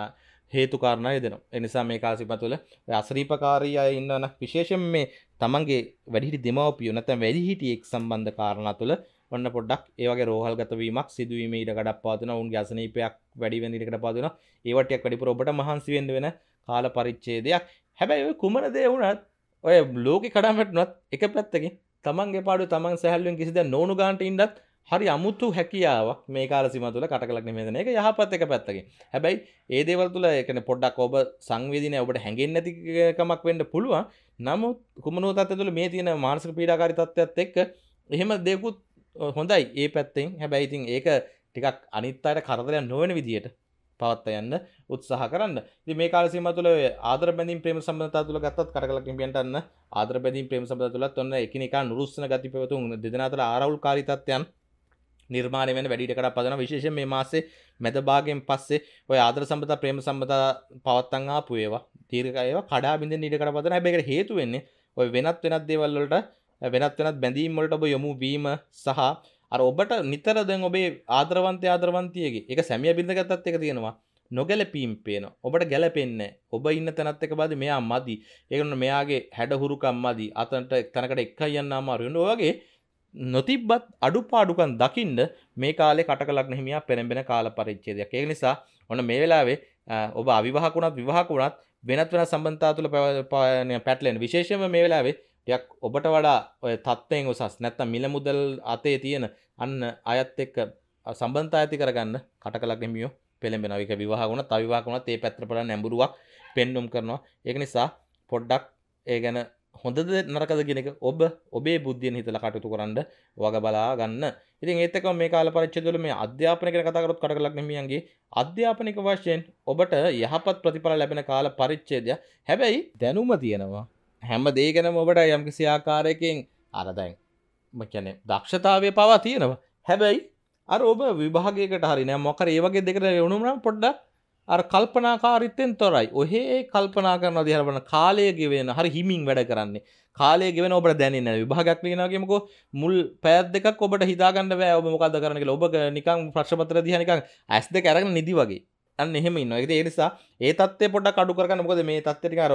හේතුකාරණය දෙන එනිසා මේ කාසිප තුළ අසරීපකාරී අය ඉන්නන විශේෂෙන් මේ තමන්ගේ වැඩිහිටි දෙමවපිය නැත වැඩිහිටියෙක් සම්බන්ධ කාරණ තුළ ඔන්න පොඩ්ඩක් ඒවගේ රෝහල් ගතවීමක් සිදුවීම ඉට ගඩක් පාතන උන්ගේ අසනීපයක් වැඩිවැනිිකට පාදන ඒවටයක් වැඩිපුර ඔබට මහන්සිවෙන්ද වෙන කාල පරිච්චේදයක් හැබැයි කුමන දේ වුණත් ඔය ලෝක කඩමටනත් එක පැත්තකින් තමන්ගේ පාඩු තමන් සැහල්ලුවෙන් කිසිද නොනු ගාන්ට ඉන්නත් හරි අමුතු හැකියාවක් මේ කාල සිම තුළ කටකලක් නිමේදන එක යහපත් එක පැත්තකින් හැබැයි ඒ දේවල් තුළ එකන පොඩ්ඩක් ඔබ සංවේදිනය ඔබට හැඟෙන් නැතිකමක් වෙන්න පුළුවන් නමුත් කුමනුව තත්ය තුළ මේ තියෙන මාර්සක පීඩාකාරි තත්ත්වත් එක්ක එහෙම දෙකුත් හොඳයි ඒ පැත්තෙන් හැබැයි ඉතින් ඒක ටිකක් අනිත් අයට කරදරයක් නොවන විදියට පවත්ත යන්න උත්සාහ කරන්න ඉතින් මේ කාල සීමාව තුළ ආදර බැඳීම් ප්‍රේම සම්බන්ධතා තුළ ගත්තත් කඩකලක් නිපියන්ට අන්න ආදර බැඳීම් ප්‍රේම සම්බන්ධතා තුළත් ඔන්න එකිනෙකා නුරුස්සන ගති පැවතුම් දෙදෙනා අතර ආරවුල්කාරී තත්ත්වයන් නිර්මාණය වෙන වැඩිටකට පදන විශේෂ මේ මාසේ මැදභාගෙන් පස්සේ ඔය ආදර සම්බත ප්‍රේම සම්බත පවත්තන් ආපු ඒවා දීර්ඝ ඒවා කඩා බින්දෙන් ඊටකට පදන හැබැයි ඒකට හේතු වෙන්නේ ඔය වෙනත් වෙනත් දේවල් වලට වෙනත් වෙනත් බැඳීම් වලට ඔබ යොමු වීම සහ අර ඔබට නිතර දැන් ඔබේ ආදරවන්තය ආදරවන්තියගේ ඒක සැමිය බින්දගත්තත් එක තියෙනවා නොගැලපීම් පේන ඔබට ගැලපෙන්න ඔබ ඉන්න තැනත් එක බද මෙයා මදි ඒකන මෙයාගේ හැඩහුරුකම් මදි අතන්ට තැනකට එක්කයි යන්න අමාරුන්න ඔයගේ නොතිබ්බත් අඩුපාඩුකන් දකින්න මේ කාලේ කටකලක් නහිමියා පෙරඹෙන කාල පරිච්ඡේදයක්. ඒ නිසා ඔන්න මේ වෙලාවේ ඔබ අවිවාහක වුණත් විවාහක වුණත් වෙනත් වෙනත් සම්බන්ධතා තුළ පැටලෙන විශේෂයෙන්ම මේ වෙලාවේ ටිකක් ඔබට වඩා ඔය තත්ත්වයෙන් උසස් නැත්නම් මිල මුදල් අතේ තියෙන අන්න අයත් එක්ක සම්බන්ධතා ඇති කරගන්න කටකලක් නහිමියෝ පෙළඹෙනවා. ඒක විවාහක වුණත් අවිවාහක වුණත් ඒ පැත්තට බලන නැඹුරුවක් පෙන්눔 කරනවා. ඒක නිසා පොඩ්ඩක් ඒ ගැන හොඳද නරකද කෙනෙක ඔබ ඔබේ බුද්ධියෙන් හිතලා කටයුතු කරන්න වග බලා ගන්න. ඉතින් ඒත් එක්කම මේ කාල පරිච්ඡේදවල මේ අධ්‍යාපනය ගැන කතා කරොත් කටකලක් නෙමියන්ගේ අධ්‍යාපනික වශයෙන් ඔබට යහපත් ප්‍රතිඵල ලැබෙන කාල පරිච්ඡේදය. හැබැයි දැනුම තියෙනවා. හැම දෙයකම ඔබට යම්කිසි ආකාරයකින් අර දැන් මම කියන්නේ දක්ෂතාවය පවා තියෙනවා. හැබැයි අර ඔබ විභාගයකට හරිනෑ මොකර ඒ වගේ දෙකට යොමුනම පොඩ්ඩක් අර කල්පනාකාරිත්තෙන් තොරයි ඔහේ කල්පනා කරන දිහරවන කාලය ගෙවෙන හරි හිමින් වැඩ කරන්නේ කාලය ගෙවෙන ඔබට දැනෙන විභාගයක් වෙනගෙමකෝ මුල් පැත් දෙකක් ඔබට හිදාගන්න බෑ ඔබ මොකද කරන්න කියලා ඔබ නිකන් ප්‍රශ්නපත්‍ර දිහා නිකන් ඇස් දෙක අරගෙන නිදි වගේ අන්න එහෙම ඉන්නවා ඒ නිසා ඒ තත්ත්වය පොඩ්ඩක් අඩු කරගන්න මොකද මේ තත්ත්වය ටික අර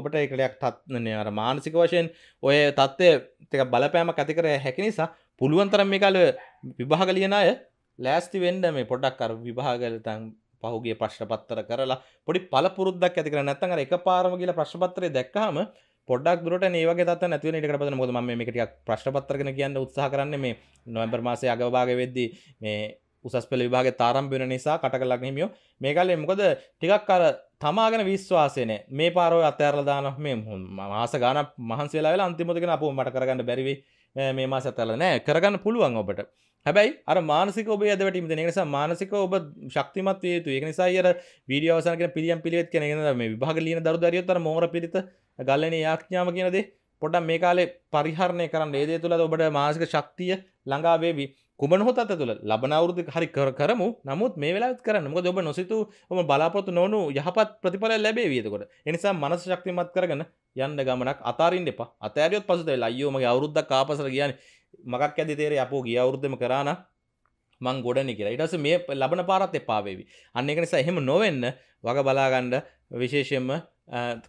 ඔබට ඒකලයක් තත්ත්වනේ අර මානසික වශයෙන් ඔය තත්ත්වය ටික බලපෑමක් ඇති කර හැකි නිසා පුළුවන් තරම් මේ කාලේ විභාග ලියන අය ලෑස්ති වෙන්න මේ පොඩ්ඩක් අර විභාග පහුගේ ප්‍රශ්නපත්තර කරලා පොඩි පළපුරුද්දක් ඇති කරලා නැත්නම් අර එකපාරම ගිහලා ප්‍රශ්නපත්‍රය දැක්කහම පොඩ්ඩක් දුරට මේ වගේ තත්ත්වයක් නැති වෙන ඉඩ කඩපතන මොකද මම මේක ටිකක් ප්‍රශ්නපත්තර ගැන කියන්න උත්සාහ කරන්නේ මේ නොවැම්බර් මාසයේ අග භාගයේ වෙද්දී මේ උසස් පෙළ විභාගේ තාරම්භ වෙන නිසා කටකලක් හිමියෝ මේ කාලේ මොකද ටිකක් අර තමාගෙන විශ්වාසයන මේ පාරෝ අතෑරල දාන මේ මාස ගාන මහන්සේලා වෙලා අන්තිමතගෙන අපෝ මට කරගන්න බැරිවේ මේ මා සතල නෑ කරගන්න පුළුවන් ඔබට හැබැයි අර මානසික ඔබේ ඇද වැටීම දෙන නිසා මානසික ඔබ ශක්තිමත් විය යුතුයි. ඒක නිසා අර වීඩියෝ අවසන් කරන පිළියම් පිළිවෙත් කියන එක මේ විභාග ලියන දරු දැරියොත් අර මෝර පිරිත ගල්ලෙනේ යාඥාම කියන දේ පොඩ්ඩක් මේ කාලේ පරිහරණය කරන්න. ඒ දේ තුල ඔබට මානසික ශක්තිය ළඟා වේවි. කුමන හොත තුළ ලබන අවුරුදු හරි කර කරමු නමුත් මේ වෙලාත් කරන්න මොක ඔබ නොසිතු ම බලාපොතු නොනු යහපත් ප්‍රතිඵල ලැබේ වියකොට එනිසා මනස ශක්තිමත් කරගන යන්න ගමනක් අතාරින් එප අතෑරයොත් පසුත අයෝමගේ අවරුද්ධ කාපසර කියන්න මකක් ඇති තේර අපෝ ගිය අවුරුද්ධම කරන්න මං ගොඩනි කියලා ඉටස මේ ලබන පාරත් එපාවේවි අන්න එක නිසා එහෙම නොවෙන්න වග බලාගණ්ඩ විශේෂයෙන්ම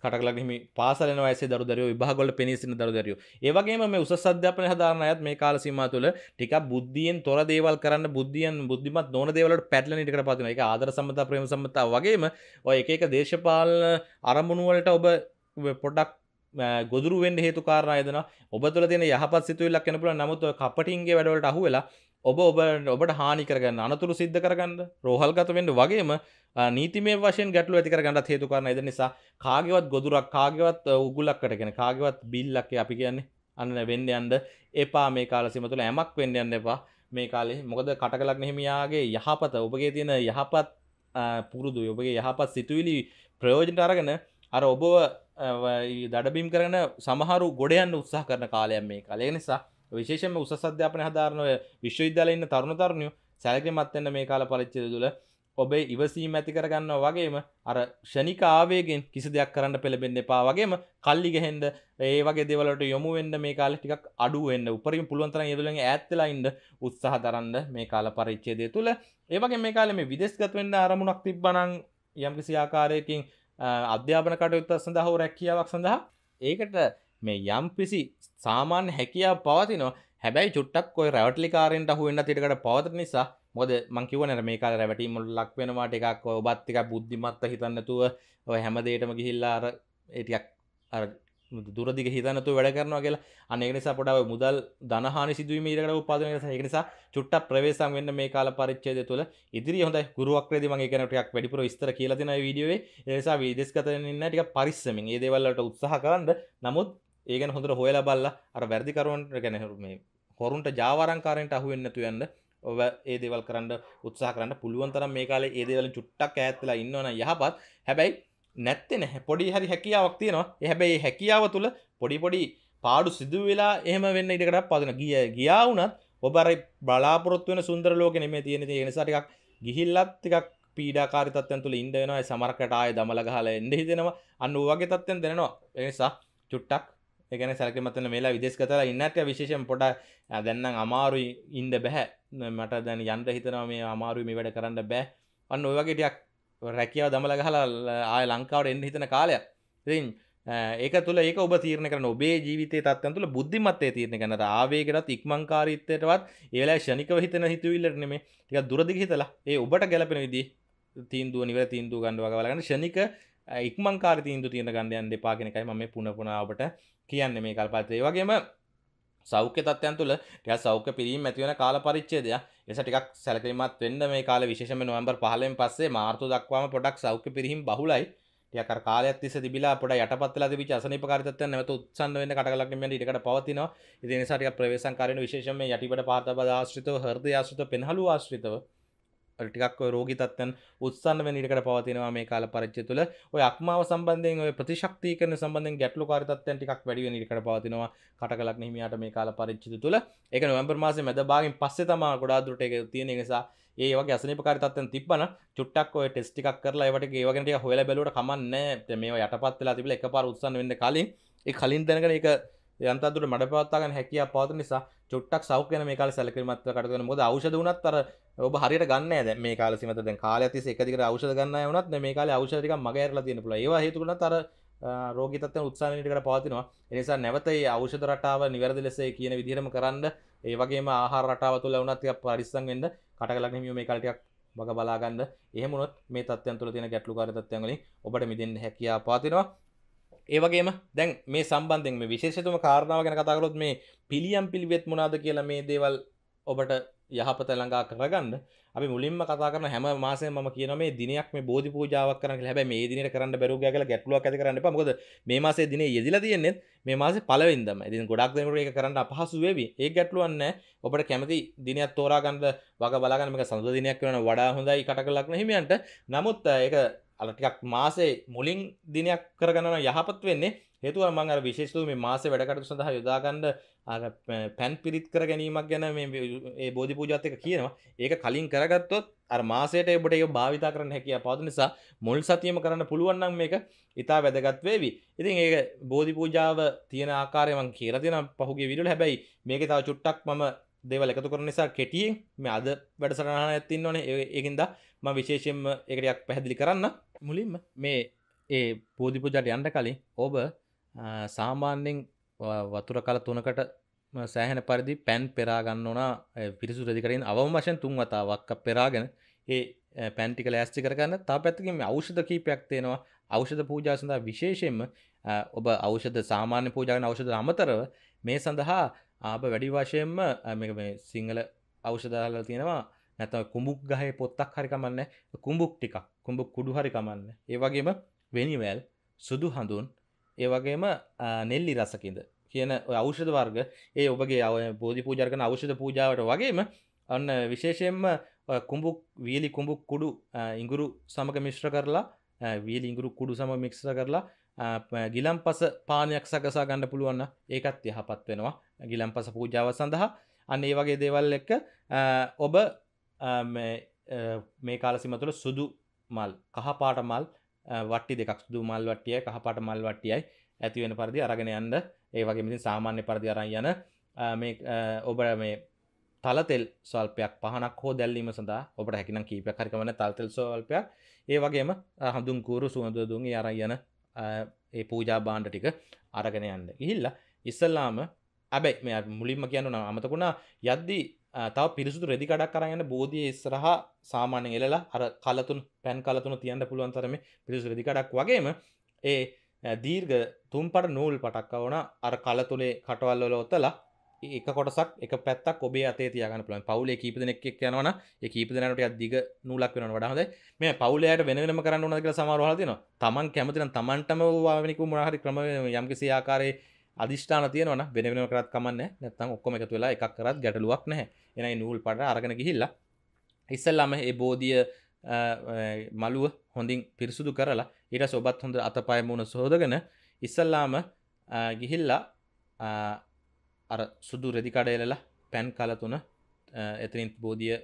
කටලගම පාසල වස දර දර විභාගොල පිනිසින දරදරිය ඒවගේම මේ උස අධ්‍යාපන හදාරනයත් මේ කාල සීම තුළ ටික බුද්ධියෙන් තොර දේවල් කරන්න බුද්ධියන් බුද්ධිමත් නොන දේවලට පැටලනිට කර පතින එක ආදර සමත ප්‍රම සමතා වගේම ඔය එක දේශපාල අරමුණුවලට ඔබ පොඩක් ගොදුරුවෙන් හේතු කාරණයදන ඔබ තුළ තින යහපත් සිතුවිල්ලක් කෙනපුල නමුත්ව කපටින්ගේ වැඩවලට අහුවෙලා ඔබ ඔබ ඔබට හානි කරගන්න අනතුරු සිද්ධ කරගන්න රෝහල්ගත වෙන්ඩ වගේම නීතිමේ වශයෙන් ගැටලු ඇතිකර ගන්නත් හේතු කරන ඉද නිසා කාගේවත් ගොදුරක් කාගේවත් උගුලක්කටගෙන කාගේවත් බිල්ලක්ක අපි කියන්නේ අන්න වෙන්න යන්ද එපා මේ කාල සීම තුළ ඇමක් වෙන්න යන්න එපා මේ කාලේ මොකද කටකලක් නෙහිමියාගේ යහපත ඔබගේ තියෙන යහපත් පුරුදු ඔබගේ යහපත් සිතුවිලි ප්‍රයෝජනට අරගෙන අර ඔබව දඩබිම් කරන සමහරු ගොඩයන්න උත්සාහ කරන කාලයක් මේ කාලය නිසා විශේෂම උසස් අධ්‍යාපන හදාරනය විශ්වවිද්‍යාලය ඉන්න තරුණ තරුණයෝ සැලකිලිමත් වෙන්න මේ කාල පරිච්ඡේදය තුළ ඔබේ ඉවසීම ඇති කරගන්නවා වගේම අර ෂණික ආවේගෙන් කිසි දෙයක් කරන්න පෙළඹෙන්න එපා වගේම කල්ලි ගහෙන්ද ඒ වගේ දේවල්වලට යොමු වෙන්න මේ කාලේ ටිකක් අඩු වෙන්න උපරිම පුළුවන් තරම් ඒවලෙන් ඈත් වෙලා ඉන්න උත්සාහ දරන්න මේ කාල පරිච්ඡේදය තුල ඒ වගේ මේ කාලේ මේ විදේශගත වෙන්න ආරමුණක් තිබ්බනම් යම්කිසි ආකාරයකින් අධ්‍යාපන කටයුත්ත සඳහා හෝ රැකියාවක් සඳහා ඒකට මේ යම්කිසි සාමාන්‍ය හැකියාව පවතිනවා හැබැයි චුට්ටක් ඔය රැවට්ලිකාරෙන්ට අහු වෙන්න තිරකට පවතින නිසා මොද මංකිවන මේ කාල රැවැටීම ලක් වෙනවාට එකක් ඔබත් එකක් බුද්ධිමත්ත හිතන්නතුව ඔය හැමදේටම ගිහිල්ලාර ඒටක් අර දුරදිග හිතනතු වැඩ කරනවා කියලා අනෙක නිසා පොඩාව මුදල් දනහානි සිදුවීම ඊටකට උපාදනය නිසා ඒක නිසා චුට්ටක් ප්‍රවේශම් වෙන්න මේ කාල පරිච්ඡේදය තුළ ඉදිරි හොඳයි ගුරුවක්‍රේදි මම කියන ටිකක් වැඩිපුර විස්තර කියලා දෙනවා මේ වීඩියෝවේ ඒ නිසා විදේශගත වෙන්න ඉන්න ටිකක් පරිස්සමින් මේ දේවල් වලට උත්සාහ කරන්න නමුත් ඒ ගැන හොඳට හොයලා බලලා අර වැඩිකරුවන්ට ගැන මේ හොරුන්ට ජාවාරංකාරයන්ට අහුවෙන්නේ නැතු යන්න ඔව ඒ දෙවල් කරන්න උත්සාහ කරන්න පුළුවන් තරම් මේ කාලේ ඒ දේවල චුට්ටක් ඈත්ලා ඉන්නවනම් යහපත් හැබැයි නැත්තේ නැහැ පොඩි හරි හැකියාවක් තියෙනවා ඒ හැබැයි හැකියාව තුල පොඩි පොඩි පාඩු සිදු වෙලා එහෙම වෙන්න ඉඩකඩක් පදින ගිය ගියා වුණත් ඔබ අර බලාපොරොත්තු වෙන සුන්දර ලෝකෙ නෙමෙයි තියෙන්නේ ඒ නිසා ටිකක් ගිහිල්ලත් ටිකක් පීඩාකාරී තත්ත්වයන් තුල ඉන්න වෙනවා ඒ සමරකට ආයේ දමල ගහලා එන්න හිතෙනවා අන්න ඌ වගේ තත්ත්වයන් දැනෙනවා ඒ නිසා චුට්ටක් එකන සැකමතන වෙලා විදෙස්ගතලා ඉන්නට විශේෂෙන් පොඩ දැන්නම් අමාරුයි ඉන්ද බැහැ මට දැන් යන්ට හිතනවා මේ අමාරුයි මේ වැඩ කරන්න බෑ අන්න ඔයවගේටයක් රැකියාව දමල ගහලා ආය ලංකාවට එන්න හිතන කාලයක් ඉතින් ඒක තුළ ඒක ඔබ තීරණ කරන ඔබේ ජීවිතය තත්යන් තුළ බුද්ධිමත්තේ තීරණ කරන ආවේගටත් ඉක්මංකාරීත්වයටවත් ඒලා ෂණිකව හිතන හිතුවිල්ලට නෙමේ ටිකක් දුරදිග හිතලා ඒ ඔබට ගැලපෙන විදිහ තීන්දුව නිවර තීන්දුව ගන්න වගේ බලගන්න ෂණික ඉක්මංකාර තීන්දුව තීරණ ගන්න යන්න එපා කියන එකයි මම මේ පුන පුන ඔබට කියන්නේ මේ කල්පත්‍රය වගේම සෞඛ්‍ය තත්ත්වයන් තුළ ටිකක් සෞඛ්‍ය පිරීම් ඇති වෙන කාල පරිච්ඡේදය. එස ටිකක් සැලකිලිමත් වෙන්න මේ කාලේ විශේෂයෙන්ම නොවැම්බර් 15න් පස්සේ මාර්තු දක්වාම පොඩක් සෞඛ්‍ය පිරීම් බහුලයි. ටිකක් අර කාලයක් තිස්සේ තිබිලා පොඩ යටපත් වෙලා තිබිච්ච අසනීපකාරී තත්ත්වයන් නැවත උත්සන්න වෙන්න කඩකලක් මෙන්න ඉඩකට පවතිනවා. ඉතින් ඒ නිසා ටිකක් ප්‍රවේශම් කාර්යන විශේෂයෙන්ම යටිපඩ පාතබද ආශ්‍රිතව හෘදය ආශ්‍රිතව පෙන්හළු ආශ්‍රිතව ටිකක් රෝගි තත්වයන් උත්සන්න වෙනනිකට පවතිනවා මේ කාල පරච්චය තුළ ඔය අක්මාව සම්බන්ධයෙන් ඔය ප්‍රතිශක්තිකරන සම්බන්ධෙන් ගැටලු කාරිතත්වයන් ටිකක් වැඩි වෙන නිකට පවතිනවා කටකලක් නිහිමියට මේ කාල පරිච්චිත තුළ ඒක නොවැම්බර් මාසේ මැද භාගෙන් පස්සේ තමා ගොඩා දුරට ඒක තියෙන නිසා ඒ වගේ අසනීප කාරිතත්වයන් තිබ්බන චුට්ටක් ඔය ටෙස්ට් ටිකක් කරලා ඒවට ඒ වගේ ටික හොයලා බැලුවට කමන්නේ නැහැ මේවා යටපත් වෙලා තිබිලා එකපාර උත්සන්න වෙන්න කලින් ඒ කලින් දැනගෙන ඒක යන්තදුට මඩ පවත්තාගන්න හැකිය පවත නිසා චුට්ටක් සෞඛ්‍යන මේ කාල සැලකිරීමත් කටගෙන මොද ඖෂධ වුණත් අර ඔබ හරියට ගන්න ඇද මේ කාල සීමත දැන් කාලය තිස්සේ එක දිගට ඖෂධ ගන්න වුණත් මේ කාලේ ඖෂධ ටිකක් මගහැරලා තියෙන පුළුවන් ඒවා හේතු වුණත් අර රෝගී තත්ත්වයන් උත්සාහනීයකට පවතිනවා ඒ නිසා නැවත මේ ඖෂධ රටාව නිවැරදි ලෙස කියන විදිහටම කරන්න ඒ වගේම ආහාර රටාව තුළ වුණත් ටිකක් පරිස්සම් වෙන්න කටකලක් හිමියෝ මේ කාලේ ටිකක් වග බලාගන්න එහෙමුණොත් මේ තත්ත්වයන් තුළ තියෙන ගැටලුකාරී තත්ත්වයන් වලින් ඔබට මිදෙන්න හැකියාව පවතිනවා ඒවගේම දැන් මේ සම්බන්ධෙන් මේ විශේෂතුම කාරණාව ගැන කතාකරොත් මේ පිළියම් පිළිවෙත් මොනාද කියලා මේ දේවල් ඔබට යහපත ළඟා කරගන්න අපි මුලින්ම කතා කරන හැම මාසෙම මම කියනවා මේ දිනයක් මේ බෝධි පූජාවක් කරන්න කියලා. හැබැයි මේ දිනේට කරන්න බැරුව ගියා කියලා ගැටලුවක් ඇති කරන්න එපා. මොකද මේ මාසේ දිනේ යෙදිලා තියෙන්නේ මේ මාසේ පළවෙනිදම. ඉතින් ගොඩක් දෙනෙකුට ඒක කරන්න අපහසු වෙවි. ඒක ගැටලුවක් නැහැ. ඔබට කැමති දිනයක් තෝරා ගන්න වග බලා ගන්න මේක සඳුදා දිනයක් වෙනවා වඩා හොඳයි කටකලක් හිමියන්ට. නමුත් ඒක අර ටිකක් මාසේ මුලින් දිනයක් කරගන්න යහපත් වෙන්නේ හේතුව මං අර විශේෂතු මේ මාස වැඩකට සඳහා යොදාගන්න අර පැන් පිරිත් කර ගැනීමක් ගැන මේ ඒ බෝධි පූජාත් එක කියනවා ඒක කලින් කරගත්තොත් අර මාසයට ඔබට ඒක භාවිතා කරන්න හැකියාව පාදු නිසා මුල් සතියෙම කරන්න පුළුවන් නම් මේක ඉතා වැදගත් වේවි. ඉතින් ඒක බෝධි පූජාව තියෙන ආකාරය මං කියලා දෙනවා පහුගිය වීඩියෝ වල. හැබැයි මේකේ තව චුට්ටක් මම දේවල් එකතු කරන නිසා කෙටියෙන් මේ අද වැඩසටහනක් තියෙනවනේ ඒකින්ද මම විශේෂයෙන්ම ඒකටයක් පැහැදිලි කරන්න. මුලින්ම මේ ඒ බෝධි පූජාට යන්න කලින් ඔබ සාමාන්‍යෙන් වතුර කල තුනකට සෑහන පරිදි පැන් පෙරාගන්න ඕනා පිරිසු රදිකරින් අවම වශයෙන් තුන් වතාවක් පෙරාගෙන ඒ පැන්ටික ලෑස්ති කරගන්න තා පැත්තකින් අවෂධ කීපයක් තියෙනවා අවෂධ පූජාසඳ විශේෂයෙන්ම ඔබ අවෂධ සාමාන්‍ය පූජාගන අවෂධ අමතරව මේ සඳහා ආබ වැඩි වශයෙන්ම සිංහල අවෂධාල තියෙනවා නැත කුඹුක් ගහය පොත්තක් හරිකමන්න කුඹුක් ටික කුඹුක් කුඩු හරිකමන්න ඒවගේම වෙනිවැල් සුදු හඳුන් ඒ වගේම නෙල්ලි රසකින්ද කියන අවෂධ වර්ග ඒ ඔබගේ අව බෝධි පූජර්ගන අවෂධ පූජාවට වගේම අන්න විශේෂයෙන්ම කුඹු වියලි කුඹු කුඩු ඉංගුරු සමග මිශ්‍ර කරලා වියලි ඉංගුරු කුඩු සම මික්ෂ කරලා ගිලම් පස පානයක් සකසා ගණඩ පුළුවන්න ඒකත් යහපත් වෙනවා ගිලම් පස පූජාව සඳහා අන්න ඒ වගේ දේවල් එක්ක ඔබ මේ කාලසිමතුළ සුදු මල් කහපාට මල් වට්ටි දෙකක් සුදු මල් වට්ටියයි කහපාට මල් වට්ටියයි ඇති වෙන පරිදි අරගෙන යන්න ඒ වගේ ඉතින් සාමාන්‍ය පරිදි අරන් යන මේ ඔබ මේ තලතෙල් සල්පයක් පහනක් හෝ දැල්ලීම සඳහා ඔබට හැකිනම් කීපයක් හරිකමන තල්තෙල් සල්පයක් ඒ වගේම හඳුන් කූරු සුවඳදුන් අරන් යන ඒ පූජා බාණ්ඩ ටික අරගෙන යන්න ඉහිල්ල ඉස්සල්ලාම ඇබැයි මෙ මුලින්ම කියන්න අමතකුණා යද්දී තව පිරිසුදු රෙදිකඩක් කරන්න බෝධිය ඉස්සරහා සාමාන්‍ය එලලා අර කලතුන් පැන් කලතුන තියන්න පුළුවන් තරම පිරිසු රෙදිකඩක් වගේම ඒ දීර්ග තුම්පට නූල් පටක් වන අර කලතුනේ කටවල්ලල ඔත්තලා එක කොටසක් එක පැත්තක් ඔබේ අතේ තියගන්න පුළන් පවුලේ කීප දෙනෙක් යනවන කීප දෙනට අධික නූලක් වෙන වඩහද මේ පවුලයට වෙනම කරන්න නක සමරහදන තමන් කැමතින තමන්ටම වාවනිකු මහරි ක්‍රම යම්කිසි ආකාරයේ අධිෂ්ඨාන තියෙනවන වෙන වෙන කරත් කමන්න නැත්තම් ඔක්කොම එකතු වෙලා එකක් කරත් ගැටලුවක් නැහැ එනයි නූල් පට අරගෙන ගිහිල්ලා ඉස්සල්ලාම ඒ බෝධිය මළුව හොඳින් පිරිසුදු කරලා ඊට සොබත් හොඳ අතපය මුණ සෝදගෙන ඉස්සල්ලාම ගිහිල්ලා අර සුදු රෙදිකඩයලලා පැන් කලතුන එතනින් බෝධිය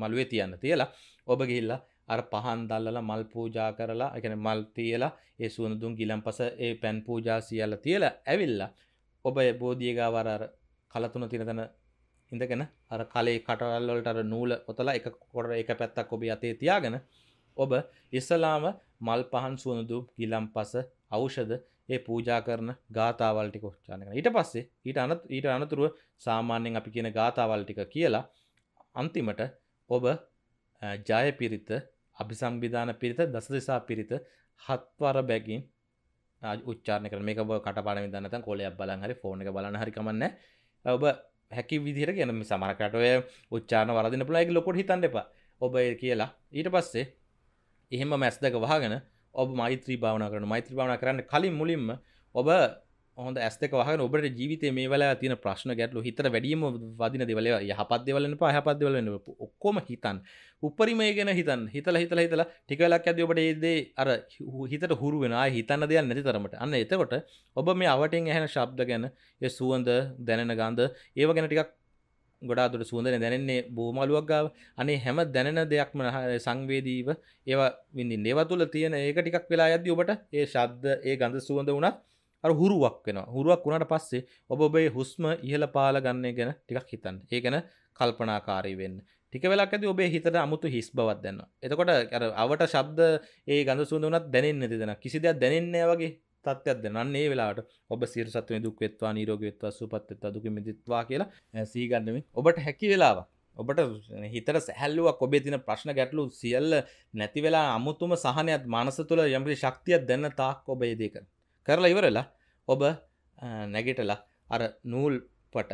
මළුවේ තියන්න තියලා ඔබ ගිහිල්ලා අර පහන් දල්ලලා මල් පූජා කරලා එකන මල් තියලා ඒ සුවඳදුන් ගිලම්පස ඒ පැන් පූජා සියල්ල තියලා ඇවිල්ලා ඔබ බෝධියගාවර අර කලතුන තිනතන ඉඳගෙන අර කලේ කටවල්වලට අර නූල ඔතලා එක කොට එක පැත්තක් ඔබ අතේ තියාගෙන ඔබ ඉස්සලාම මල් පහන් සුවඳදු ගිලම්පස අවෂද ඒ පූජා කරන ගාතාවල් ටික උච්චාරණය කරනවා. ඊට පස්සේ ඊට අන ඊට අනතුරුව සාමාන්‍යයෙන් අපි කියන ගාතාවල් ටික කියලා අන්තිමට ඔබ ජයපිරිත අභිසම්බිධාන පිරිත දස දෙසා පිරිත හත්වර බැගින් උච්චාරය කරම එක කටපාන දන්නත කොලයක් බලන් හරි ෆෝන එක බලන හරිකමන්න ඔබ හැකි විදිර ගැනම සමරකටය උච්චාන වරදින පුලයි ලොකොට හිතන්න එපා ඔබ කියලා ඊට පස්සේ එහෙම මැස්දක වහගෙන ඔබ මෛත්‍රී භාවන කරන මෛත්‍රී භාවන කරන්න කලින් මුලින්ම ඔබ හොඳ ඇස්තක වහ ඔබට ජීවිත මේ වල තින ප්‍රශ්න ගැටලු හිතර වැඩීම වදින දෙවල යහපත් දෙවලන පහපත් දෙවලන ඔක්කොම හිතන් උපරිමය ගැන හිතන් හිතල හිතල හිතල ටිකලක් ඇද ඔබට ඒදේ අර හිතට හුරු වෙන හිතන්න දෙයක් නැති තරමට අන්න එතකොට ඔබ මේ අවටෙන් ඇහෙන ශබ්ද ගැන ඒ සුවඳ දැනෙන ගන්ධ ඒව ගැන ටිකක් ගොඩාදුට සුවඳන දැනන්නේ බෝමලුවක් ගාව අනේ හැම දැනෙන දෙයක්ම සංවේදීව ඒවා විඳින් ඒව තුළ තියෙන ඒක ටිකක් වෙලා ඇද්දි ඔබට ඒ ශබ්ද ඒ ගඳ සුවඳ වුණත් අර හුරුවක් වෙන හුරුවක් වුණට පස්සේ ඔබ ඔබේ හුස්ම ඉහළ පාල ගන්න ගැන ටිකක් හිතන්න ඒ ගැන කල්පනාකාරී වෙන්න ටික වෙලක් ඇති ඔබේ හිතට අමුතු හිස් බවත් දෙන්න එතකොට අර අවට ශබ්ද ඒ ගඳ සුඳ වනත් දැනෙන් නැතිදෙන කිසි දෙයක් දැනෙන්නේ වගේ තත්ත්යක් දෙනන්නේ වෙලාට ඔබ සිර සත්වේ දුක් වෙත්වා නීරෝග වෙත්වා සුපත්වෙත්වා දුක මිදිත්වා කියලා සීගන්නමින් ඔබට හැකි වෙලාව ඔබට හිතර සැහැල්ලුවක් ඔබේ තින ප්‍රශ්න ගැටලු සියල්ල නැතිවෙලා අමුතුම සහනයක් මනස තුළ යම්ි ශක්තියක් දෙන්න තාක් ඔබේදේකර කරලා ඉවරලා ඔබ නැගිටලා අර නූල් පට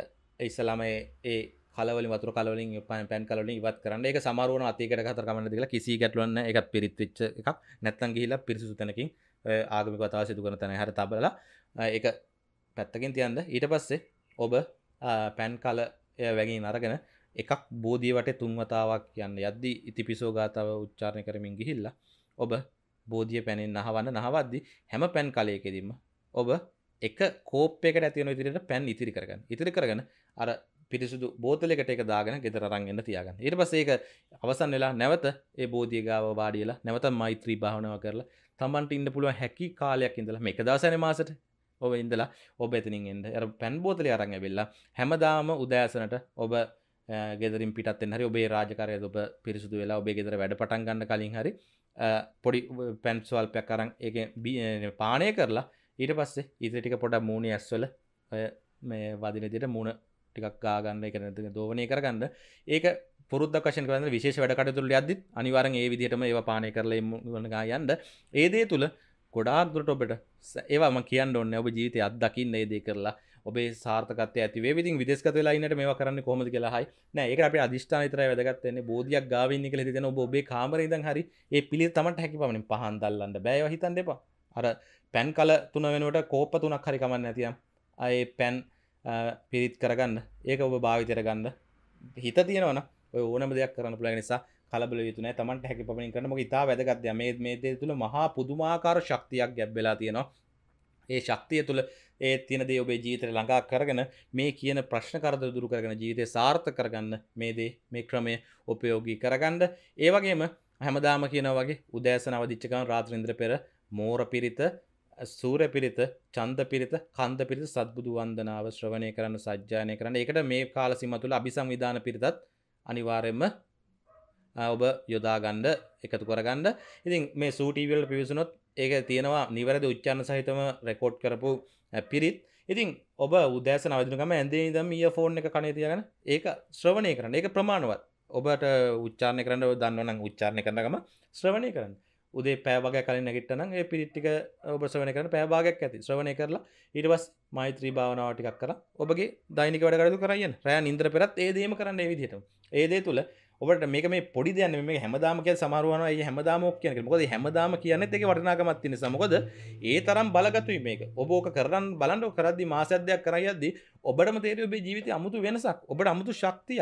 ඉස්සලාම ඒ කලවල වතුර කලින් පන් පැන් කලින් ඉවත් කරන්න එක සමාරුවන අතිකට කතර කමන දිලා කිසි ගැටලන්න එක පිරිත්විච්ච එකක් නැත්තන් ගිහිලා පිරිසු තැනකින් ආගමි කතාව සිදු කරන තැන හර තබලා එක පැත්තකින් තියන්ද ඊට පස්සේ ඔබ පැන් කල වැගින් අරගෙන එකක් බෝධීවට තුන්වතාවක් යන්න යද්දී ඉතිපිසෝ ගාතාව උච්චාරණය කරමින් ගිහිල්ලා ඔබ බෝධිය පැනෙන් අහවන්න නහවද්දි හැම පැන් කලයකෙදීම ඔබ එක කෝප්පයකට ඇතිවන ඉදිරියට පැන් ඉතිරි කරගන්න ඉතිරි කරගන අර පිරිසුදු බෝතලෙකට එක දාගෙන ගෙදර අරන් එන්න තියාගන්න. ඊට පස්සේ ඒක අවසන් වෙලා නැවත ඒ බෝධිය ගාව වාඩිලා නැවත මෛත්‍රී භාවනාව කරලා තමන්ට ඉන්න පුළුවන් හැකි කාලයක් ඉඳලා මේක දවසනේ මාසෙට ඔබ ඉඳලා ඔබ එතනින් එන්න. අර පැන් බෝතලේ අරන් ඇවිල්ලා හැමදාම උදෑසනට ඔබ ගෙදරින් පිටත් වෙන්න හරි ඔබේ රාජකාරිය ඔබ පිරිසුදු වෙලා ඔබේ ගෙදර වැඩ පටන් ගන්න කලින් හරි පොඩි පැන්ස්වල්පයක් කරන් එක පානය කරලා ඊට පස්සේ ඉත ටික පොඩ මූුණ ඇස්වල මේ වදිනදිට මුණ ටිකක් ගාගන්න එක නැති දෝවනය කරගන්න ඒක පුරදක්ෂ කරන විශේෂ වැඩකටතුළ අදදි අනිවරන් ඒ විදිහටම ඒ පානය කරල වනගා යන්ඩ ඒදේ තුළ ගොඩාක් දුරට ඔබට ඒවාම කියන්න ඔන්න ඔබ ජීවිතය අත්දකින්න ඒදේ කරලා ඔබේ සාර්ථකත ඇතිවේ විදි විදෙස්කත වෙලාන්නට මේ කරන්න කොමද කියලාහයි නෑ එක අප අධිෂ්ඨාන තර වැදගත්න්නේ බෝධයක් ගාවන්න කළ තින ඔබේ කාමර ඉදන් හරි ඒ පිළි තමට හැකි පමණින් පහන්දල්ලන්න බෑව හිතන් දෙපා අර පැන් කල තුන වෙනුවට කෝප තුනක් හරිකමන්න ඇතියම් අය පැන් පිරිත් කරගන්න ඒක ඔබ භාවිතයට ගන්න හිත තියෙනවන ඕනම දෙයක් කරන්න පුළ නිසා කලබල යුතුන තමට හැකි පමණින් කරනම ඉතා වැදගත්ය මේ මේ දේ තුළ මහා පුදුමාකාර ශක්තියක් ගැබ්වෙලා තියෙනවා ඒ ශක්තිය තුළ ඒ තියෙන දේ ඔබේ ජීවිතය ළඟා කරගෙන මේ කියන ප්‍රශ්න කරදර දුරු කරගෙන ජීවිතය සාර්ථක කරගන්න මේ දේ මේ ක්‍රමය උපයෝගී කරගන්න ඒ වගේම හැමදාම කියන වගේ උදෑසන අවදිච්චකම රාත්‍රීන්ද්‍ර පෙර මෝර පිරිත සූර පිරිත චන්ද පිරිත කන්ද පිරිත සත්බුදු වන්දනාව ශ්‍රවණය කරන්න සජ්ජානය කරන්න එකට මේ කාලසිම තුළ අභිසංවිධාන පිරිතත් අනිවාරෙන්ම ඔබ යොදාගණ්ඩ එකතු කරගන්න ඉතින් මේ සූටීවල් පිවිසුනොත් ඒක තියෙනවා නිවැරදි උච්චන්න සහිතම රෙකෝඩ් කරපු පිරිත් ඉතින් ඔබ උදෑස නවදනකම ඇදේ දම් ඒ ෆෝන් එක කනේ තියගෙන ඒක ශ්‍රවණය කරන්න ඒක ප්‍රමාණවත් ඔබට උච්චාණය කරන්න දන්නවනම් උච්චාණය කරනකම ශ්‍රවණය කරන්න උදේ පෑවග කලින් නැගිටනම් ඒ පිරිට්ටික ඔබ ශ්‍රවණය කරන පෑභාගයක් ඇති ශ්‍රවණය කරලා ඊටවස් මෛත්‍රී භාවනාව ටිකක් කර ඔබගේ දෛනික වැඩ කරතු කරයන් රෑ ඉන්ද්‍ර පෙරත් ඒදීම කරන්න විදිහට ඒදේ තුළ ඔබට මේක මේ පොඩි දෙයන්න මේ හැමදාම කිය සමාරුවන ඒ හැමදාමෝක් කියන මොකද හැමදාම කියන්න එක වටනාකමත් තින සමකොද ඒ තරම් බලගතුයි මේක ඔබෝක කරන්න බලන්න කරද්දි මාසද්‍යයක් කරයද්දි ඔබට තේරය ඔබේ ජීවිත අමුතු වෙනසක් ඔබට අමුතු ශක්තිය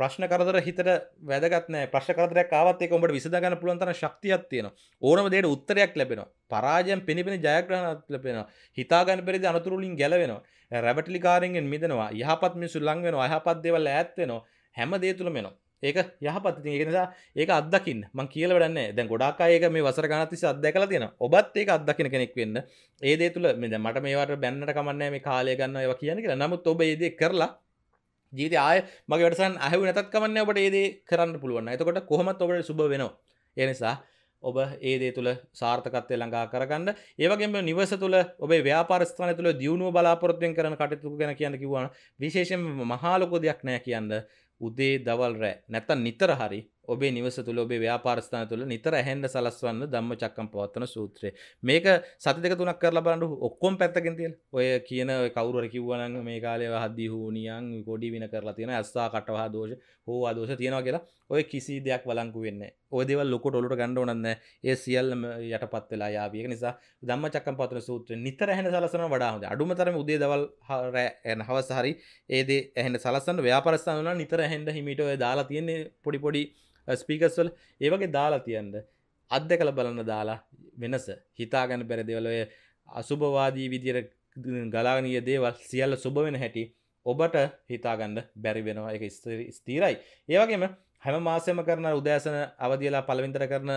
ප්‍රශ්න කරදර හිතට වැදගත්න ප්‍රශ් කරදරයක් ආවත්තේ ඔබට විසඳගන්න පුළුවන්තන ශක්තියක් තියෙන ඕනම දේට උත්තරයක් ලැබෙනවා පරාජයන් පිණිපෙන ජයග්‍රහණත් ලැබෙන හිතාගන්න පෙරිදි අනතුරුලින් ගැලවෙනවා රැවටලි කාරෙන්ෙන් මිදෙනවා යහපත් මිනිසු ලං වෙනවා අයහපත් දේවල් ඈත් වෙනවා හැම දේ තුළම වෙනවා ඒක යහපත්ති ඒ නිසා ඒක අදකින් මං කියල වඩන්න දැ ගොඩක් ඒක මේ වසර ගනතිස අදැකල තියෙන ඔබත් ඒක අදකින කෙනෙක් වෙන්න ඒදේ තුළ මෙද මට මේවට බැන්නට කමන්න මේ කාලය ගන්න ඒව කියන කියලා නමුත් ඔබ ඒදේ කරලා ජීත ආය මගේ වැඩසන් අහ නැත් කමන්න ඔබට ඒදේ කරන්න පුළුවන් එතකොට කොහමත් ඔබට සුබ වෙනවා එනිසා ඔබ ඒදේ තුළ සාර්ථකත්වය ළඟා කරගන්න ඒවගේම නිවස තුළ ඔබේ ව්‍යාපාරස්ථාන තුළ දියුණු බලාපොරත්තුවෙන් කරන කටයුතු ගැන කියන්න කිවන විශේෂෙන් මහාලොකෝ දෙයක් නෑ කියන්න උදේ දවල් රෑ නැත්තන් නිතර හරි ඔබේ නිවස තුළ ඔබේ ව්‍යාපාරස්ථාන තුළ නිතර ඇහෙන්ඩ සලස්වන්න දම්ම චක්කම් පවත්තන සූත්‍රය මේක සති දෙක තුනක් කරලා බලන්නු ඔක්කොම් පැත්තකින් තියල් ඔය කියන කවුර කිව්වන මේ කාලය හද්දි හූනියන් ගොඩි වින කරලා තියෙන ඇස්සා කටවහා දෝෂ හෝ අදෝෂ තියෙනවා කියලා ඔය කිසි දෙයක් වලංකු වෙන්න ඕදව ලොකට ඔලුට ගණඩ නන්න ඒ සියල් යට පත්වෙලා යාවියක නිසා දම්ම චක්ක පතන සූත්‍ර නිතර හැන සලසන වඩාහද අඩුමතරම උදේ දවල් හරඇන හවස හරි ඒදේ එහන සලසන් ව්‍යාපරස්සන්න නිතර හැඩ හිමිට දාලා තියන්නේ පොඩිපොඩි ස්පීකස්වල ඒවගේ දාලා තියන්ද අත්ද කළ බලන්න දාලා වෙනස හිතාගන්න පැරදිවලය අසුභවාදී විදිර ගලාගනීය දේවල් සියල්ල සුභ වෙන හැටි ඔබට හිතාගන්න බැරි වෙනවා එක ස්තීරයි ඒවගේම හැම මාසයම කරන උදෑසන අවදියලා පලවින්තර කරන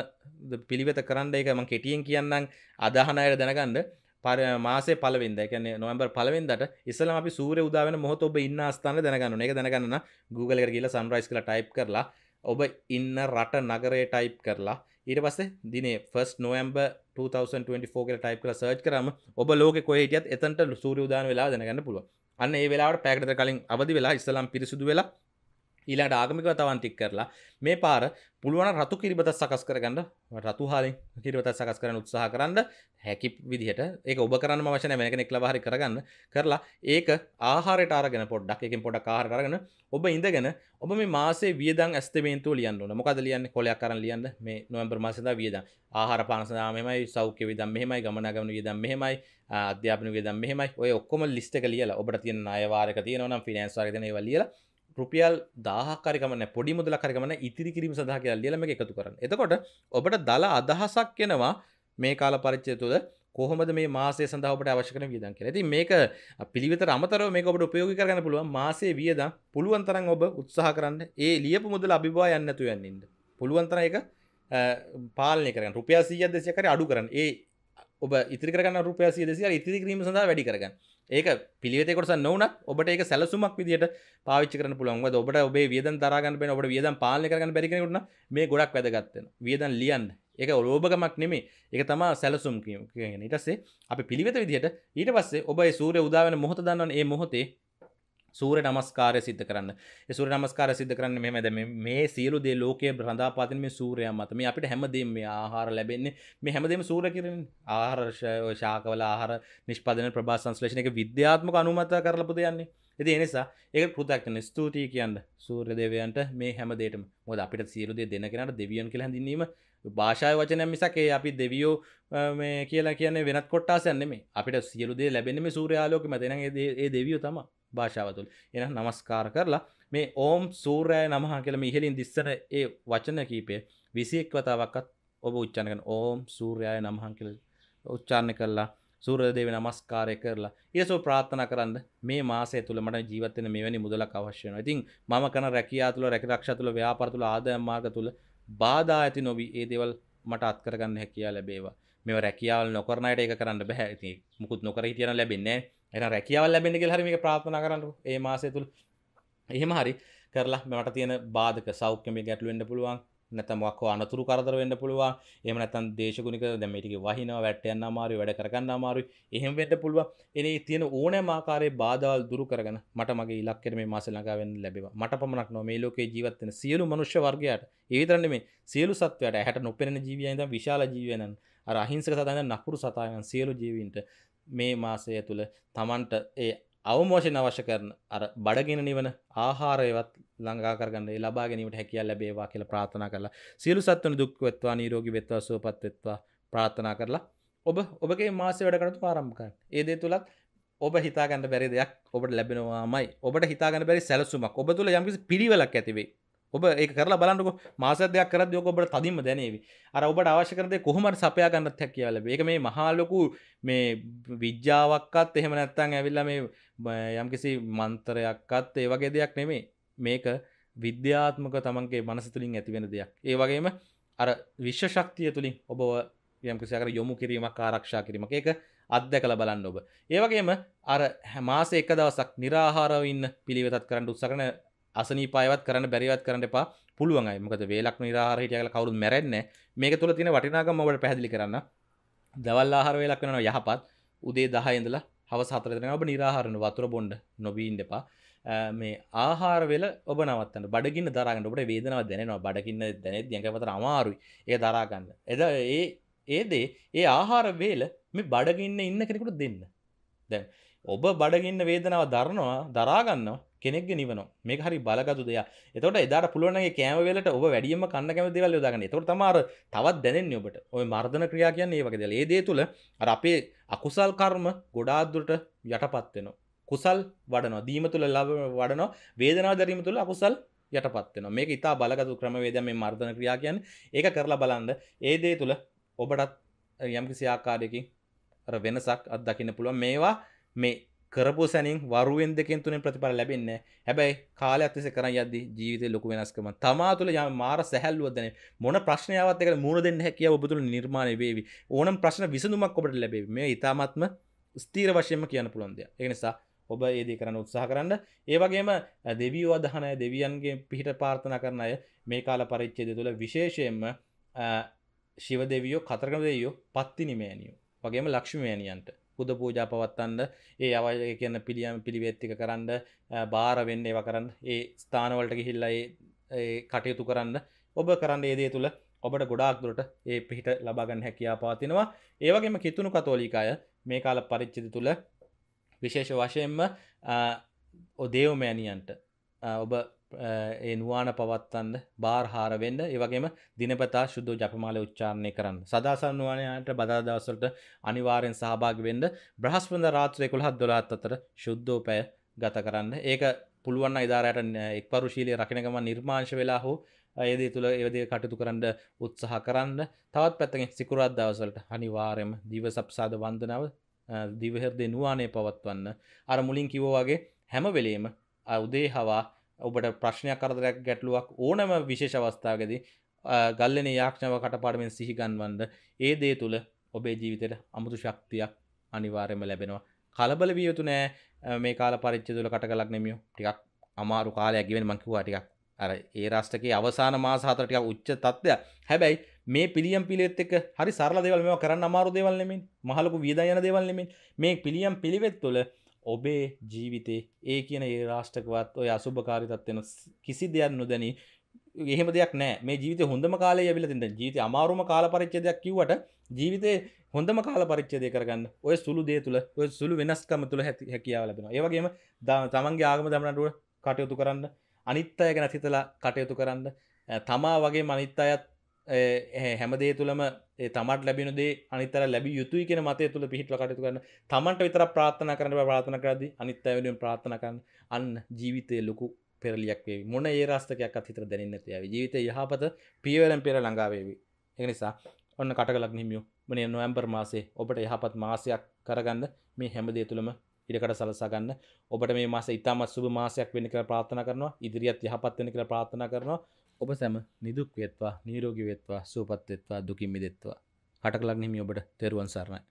පිළිවෙත කරන්න එක ම කෙටියෙන් කියන්නම් අදහනයට දැනගන්න පර මාසේ පලවින්ද එකන නොම්බර් පලවින්දට ඉස්සලම අපි සූර උදාවන මොහොත ඔබ ඉන්න අස්ථාන දැනගන්න එක දැනගන්න Google එක කියලා සම්රයිස් කළ ටයිප් කරලා ඔබ ඉන්න රට නගරේ ටයිප් කරලා ඊට පස්සේ දිනේ ෆස් නොවම්බ 2024 කියලා ටයිප් කරලා සර්ච් කරාම ඔබ ලෝකේ කොහේ හිටියත් එතනට සූර්ය උදාන වෙලාව දැනගන්න පුළුවන්. අන්න ඒ වෙලාවට පැයකට කලින් අවදි වෙලා ඉස්ලාම් පිරිසුදු වෙලා ඊලාට ආගමික තවන්තික් කරලා මේ පාර පුළුවන රතු කිරිබත සකස් කරගන්න රතු හාලින් කිරිබත සකස් කරන උත්සාහ කරන්න හැකි විදිහට ඒ ඔබ කරන්න වශන මේක නෙක් ලබහරි කරගන්න කරලා ඒක ආහාරයට අරගෙන පොඩ්ඩක් එකින් පොඩක් ආහාර අරගෙන ඔබ ඉඳගෙන ඔබ මේ මාසේ වියදන් ඇස්තමේන්තුව ලියන්න ඕන මොකද ලියන්න කොලයක් කරන්න ලියන්න මේ නොවම්බර් මාසදා වියදන් ආහාර පානසදාමමයි සෞඛ්‍ය විදම් මෙහෙමයි ගමනාගමන විදම් මෙහෙමයි අධ්‍යාපන විදම් මෙහෙමයි ඔය ඔක්කොම ලිස්ටක ලියලා ඔබට තියෙන අයවාරක තියෙනවා නම් ෆිනෑන්ස් වර්ග දෙන ඒවා ලියලා රුපියල් දාහකරකමන පොඩි මුදල කරගමන ඉතිරි කිරීම සඳහ කියලා ලියලම එකතු කරන්න. එතකොට ඔබට දල අදහසක් වෙනවා මේ කාල පරිච්චය තුළ කොහොමද මේ මාසේ සඳහා ඔබට අවශ්‍ය කරන වියදම් කියලා. ඉතින් මේක පිළිවෙතට අමතරව මේක ඔබට ප්‍රයෝගික කරගන්න පුළුවන්. මාසේ වියදම් පුළුවන් තරම් ඔබ උත්සාහ කරන්න. ඒ ලියපු මුදල අභිභවා යන්න නැතුව යන්න ඉන්න. පුළුවන් තරම් ඒක පාලනය කරගන්න. රුපියල් 100ක් 200ක් හරි අඩු කරන්න. ඒ ඔබ ඉතිරි කරගන්න රුපියල් 100 200 ඉතිරි කිරීම සඳහා වැඩි කරගන්න. ඒක පිළිවෙතකොටස නොවනත් ඔබට ඒක සැලසුමක් විදිහට පාවිච්චි කරන්න පුළුවන්. ඔබට ඔබේ වියදම් දරා ගන්න බෑන ඔබට වියදම් පාලනය කරගන්න බැරි කෙනෙකුට මේ ගොඩක් වැදගත් වෙනවා. වියදම් ලියන්න. ඒක ලෝභකමක් නෙමේ. ඒක තමයි සැලසුම් කියන්නේ. ඊට පස්සේ අපි පිළිවෙත විදිහට ඊට පස්සේ ඔබ ඒ සූර්ය උදා වෙන මොහොත දන්නවනේ මේ මොහොතේ සූර නමස්කාරය සිද්ධ කරන්න සුර නමස්කාර සිද්ධ කරන්න මෙම දැම මේ සියලු දේ ලෝකයේ බ්‍රධාපාතින මේ සූරය මතම අපිට හැමදීම මේ ආහාර ලැබෙන්නේ මේ හැමදීම සූර කිරෙන ආහාර ශාකවල ආහාර නිෂ්පාදන ප්‍රභා සංශ්ලේෂණ එක විද්‍යාත්මක අනුමත කරලපු දෙයන්නේ ඉති එනිසා ඒක පෘතක්න ස්තුතියි කියන්න සූර්ය දෙවයන්ට මේ හැමදේට මොද අපිට සියලුදේ දෙන කෙනට දෙවියන් කියලා හැඳින්නීම භාෂාව වචනය මිසකේ අපි දෙවියෝ මේ කියලා කියන්නේ වෙනත් කොට්ටාසයන්නෙම අපිට සියලුදේ ලැබෙනම සූරයාලෝක මතන ඒ දෙවියෝ තමා භාෂාවතුල් එන නමස්කාර කරලා මේ ඕම් සූරෑ නමහ කියලම ඉහලින් දිස්සන ඒ වචන කීපය විසියෙක් වතාවක්කත් ඔබ උච්චානකන ඕම් සූර්යාය නමහන් කියල උච්චාරණ කරලා සූරදේව නමස්කාරය කරලා ඒසෝ ප්‍රාත්ථන කරන්න මේ මාසය තුළ මට ජීවත්තන මෙවැනි මුදලක් අවශ්‍යන ඉතින් මම කන රැකයා තුළ රැකිරක්ෂ තුළ ව්‍යාපරතුළ ආදය මාර්ග තුළ බාධා ඇති නොවී ඒ දෙවල් මට අත්කරගන්න හැකයා ලැබේවා මෙ රැකියාවල් නොකරණයට එක කරන්න බැහැ ඉති මුකුත් නොකර හිතියන ලැබෙන්නේ එන රැකියාවල් ලැබෙන කියලා හරි මේක ප්‍රාර්ථනා කරන්න ඒ මාසය තුල එහෙම හරි කරලා මට තියෙන බාධක සෞඛ්‍ය මේ ගැටලු වෙන්න පුළුවන් නැත්නම් මොකක් අනතුරු කරදර වෙන්න පුළුවන් එහෙම නැත්නම් දේශගුණික දැන් මේ ටිකේ වහිනවා වැට යන්න අමාරුයි වැඩ කරගන්න අමාරුයි එහෙම වෙන්න පුළුවන් එනේ තියෙන ඕනෑම ආකාරයේ බාධාවල් දුරු කරගෙන මට මගේ ඉලක්කයට මේ මාසෙ ළඟා වෙන්න ලැබෙවා මට පමණක් නොව මේ ලෝකේ ජීවත් වෙන සියලු මනුෂ්‍ය වර්ගයාට ඒ විතරක් නෙමෙයි සියලු සත්වයාට ඇහැට නොපෙනෙන ජීවියන් ඉඳන් විශාල ජීවයන් අර අහිංසක සතායන් නපුරු සතායන් සියලු ජීවීන්ට මේ මාසය තුළ තමන්ට ඒ අවමෝෂණ අවශ්‍ය කරන අර බඩගෙන නිවන ආහාරයවත් ළඟාකරගන්න ලබා ගැනීමට හැකිය ලැබේවා කියල ප්‍රාථනා කරලා සියලු සත්වන දුක්වෙත්වා නීරෝගි වෙත්වා සුවපත්වෙත්වා ප්‍රාථනා කරලා ඔබ ඔබගේ මාසය වැඩකරතු පාරම්කර ඒදේ තුළත් ඔබ හිතාගන්න බැරි දෙයක් ඔබට ලැබෙනවාමයි ඔබට හිතාගන්න බැරි සැලසුමක් ඔබ තුළ යම්කිසි පිරිවලක් ඇතිවේ ඔබ ඒ කරලා බලන්නක මාසදයක් කරත් යෝක ඔබට තදිම දැනේවි අර ඔබට අවශ්‍යකරද කොහොමට සපයා ගන්නත් හැක් කියල ඒක මේ මහාලොකු මේ විද්‍යාවක්කත් එහෙම නැත්තං ඇවිල්ල මේ යම්කිසි මන්තරයක්කත් ඒ වගේ දෙයක් නෙමේ මේක විද්‍යාත්මක තමන්ගේ මනස තුළින් ඇතිවෙන දෙයක් ඒ වගේම අර විශ්ව ශක්තිය තුළින් ඔබව යම්කිසිකර යොමු කිරීමක් ආරක්ෂා කිරීමක එක අත්දැකල බලන්න ඔබ ඒවගේම අර හැමාස එක දවසක් නිරාහාරව ඉන්න පිළිවෙතත් කරන්න උත්සකන අසනීපායවත් කරන්න බැරිවත් කරන්න එපා පුළුවන්යි මොකද වේලක් නිරාහාර හිටියලා කවුරුත් මැරෙන්නේ මේක තුල තියෙන වටිනාකම ඔබට පැහැදිලි කරන්න දවල් ආහාර වේලක් වෙනවා යහපත් උදේ 10 ඉඳලා හවස 4 වෙනකන් ඔබ නිරාහාරන වතුර බොන්න නොබී ඉන්න එපා මේ ආහාර වෙල ඔබ නවත්තන්න බඩගින්න දරාගන්න ඔබට වේදනාව දැනෙනවා බඩගින්න දැනෙත් යකපතර අමාරුයි ඒ දරාගන්න එද ඒ ඒ දේ ඒ ආහාර වේල මේ බඩගින්න ඉන්න කෙනෙකුට දෙන්න දැන් ඔබ බඩගින්න වේදනාව දරනවා දරාගන්නවා කෙනෙක් නිවන මේ හරි බලගතු දෙය එතට එදාට පුළුවනගේ කෑමවෙලට ඔබ වැඩියම කන්න කැම දෙවල් යොදාගන්න තොට තමාර තවත් දැනෙන්නේ ඔබට ඔය මර්ධන ක්‍රියා කියන්නේ වගේ ඒදේ තුළ අපේ අකුසල් කර්ම ගොඩාදුරට යටපත්වෙනවා කුසල් වඩනවා දීම තුළ ලබ වඩනවා වේදනා දැරීම තුළ අකුසල් යටපත්වෙන මේ ඉතා බලගතු ක්‍රමවේද මේ මර්ධන ක්‍රියා කියන් ඒක කරලා බලන්ද ඒ දේ තුළ ඔබටත් යම්කිසි ආකාරයකින් වෙනසක් අත්දකින්න පුළුවන් මේවා මේ කරපු සැනින් වරුවෙන් දෙකෙන් තුනෙන් ප්‍රතිඵල ලැබෙන්නේ හැබැයි කාලය අතිසේ කරන් යද්දි ජීවිතේ ලොකු වෙනස්කමක් තමා තුළ යම් මාර සැහැල්ලුවක් දැනේ මොන ප්‍රශ්නයවත් එක්ක මුහුණ දෙන්න හැකියාව ඔබ තුළ නිර්මාණය වේවි ඕනම් ප්‍රශ්න විසඳුමක් ඔබට ලැබේවි මේ ඊ타ත්ම ස්ථීර වශයෙන්ම කියන්න පුළුවන් දෙයක් ඒ නිසා ඔබ ඒ දේ කරන්න උත්සාහ කරන්න ඒ වගේම දෙවියෝ අදහන අය දෙවියන්ගේ පිහිට ප්‍රාර්ථනා කරන අය මේ කාල පරිච්ඡේදය තුළ විශේෂයෙන්ම ශිව දෙවියෝ කතරගම දෙවියෝ පත්තිනිමෑනියෝ වගේම ලක්ෂ්මීමෑනියන්ට පුද පූජා පවත්තන්ඩ ඒ අවය කියන්න පිළියම් පිළිවෙත්තික කරන්න භාරවෙන්න ඒව කරන්න ඒ ස්ථානවලට ගිහිල්ලයි කටයුතු කරන්න ඔබ කරන්න ඒදේ තුළ ඔබට ගොඩාක් දුරට ඒ පිහිට ලබාගන්න හැකියා පාතිනවා ඒවගේම කිතුුණු කතෝලිකාය මේ කාල පරිච්චිති තුළ විශේෂ වශයෙන්ම දේවමෑණියන්ට ඔබ එන්වාන පවත්තන්න බාර්හාරවෙන්ඩ ඒවගේම දිනපතා ශුද්ධ ජපමාල උච්චාරණය කරන්න සදාසන්වානයට බදාදවසලට අනිවාරෙන් සහභාග වෙන්ඩ බ්‍රහස්පඳ රාත්‍රයකුළ හත් දොලාත් අතර ශුද්ධෝපය ගත කරන්න ඒක පුළුවන් ඉදාරයට එක් පරුශීලය රකිනගම නිර්මාංශ වෙලා හෝ ඒද තුළ ඒවදේ කටයුතු කරන්න උත්සාහ කරන්න තවත් පැත්තෙන් සිකුරත් දවසලට අනිවාරයම දිව සප්සාද වන්දනාව දිවහෙරදේ නවානේ පවත්වන්න අර මුලින් කිවෝවාගේ හැම වෙලේම උදේ හවා ඔබට ප්‍රශ්නයක් කරදරයක් ගැටලුවක් ඕනම විශේෂ අවස්ථාවකද ගල්ලන යාක්ෂාව කටපාඩමෙන් සිහිගන්වන්ද ඒ දේ තුළ ඔබේ ජීවිතයට අමුතු ශක්තියක් අනිවාර්යම ලැබෙනවා කලබල විය යුතු නෑ මේ කාල පරිච්ච තුළ කට කලක් නෙමියෝ ටිකක් අමාරු කාලයක් ගෙවෙන මංකිවා ටිකක් අර ඒ රාෂ්ටකයේ අවසාන මාස හතරටික උච්ච තත්ත්වය හැබැයි මේ පිළියම් පිළිවෙත් එක හරි සරල දේවල් මේවා කරන්න අමාරු දේවල් නෙමෙයි මහලොකු වියදම් යන දේවල් නෙමෙයි මේ පිළියම් පිළිවෙත් තුළ ඔබේ ජීවිතේ ඒ කියන ඒ රාෂ්ටකවත් ඔය අසුභකාරිතත්වෙන කිසි දෙයක් නොදැනී එහෙම දෙයක් නෑ මේ ජීවිත හොඳම කාලය ඇවිල තිට ජීවිත අමාරුම කාල පරිච්චදයක් කිවට ජීවිතය හොඳම කාල පරිච්චදය කරගන්න ඔය සුළු දේ තුළ ඔය සුළු වෙනස්කම තුළ හැති හැකියාව ලබෙන ඒවගේම තමන්ගේ ආගම දමනටුව කටයුතු කරන්න අනිත් අය ගැන සිතලා කටයුතු කරන්න තමා වගේ මනිත් අයත් හැමදේ තුළම තමට ලැබිනදේ අනිතර ලැබි යුතුයි කියෙන මතය තුළ පිහිටල කටතු කරන්න තමන්ට විතර ප්‍රාථන කරන ප්‍රාථන කරදි අනිත්තවැෙන් ප්‍රාථනකන්න අන්න ජීවිතය ලොකු පෙරලියක් වේ මොන ඒ රස්ථකයක් අහිතර දැනන්නතයාව ජීවිත යහපත පියවලම් පෙර ලඟාවේවි එනිසා ඔන්න කටකලක් නිමියෝ මනේ නොවම්බර් මාසේ ඔබට යහපත් මාසයක් කරගන්න මේ හැමදේ තුළම ඉඩකට සලසාගන්න ඔබට මේ මාස ඉතාමත් සුබ මාසයක් වෙන කර ප්‍රාථන කරනවා ඉදිරිියත් යහපත් වෙන කර ප්‍රාථන කරනවා ඔබ සැම නිදුක් වෙත්වා නීරෝගි වෙත්වා සූපත් වෙත්වා දුකින් මිදෙත්වා කටකලක් හිමි ඔබට තෙරුවන් සරණයි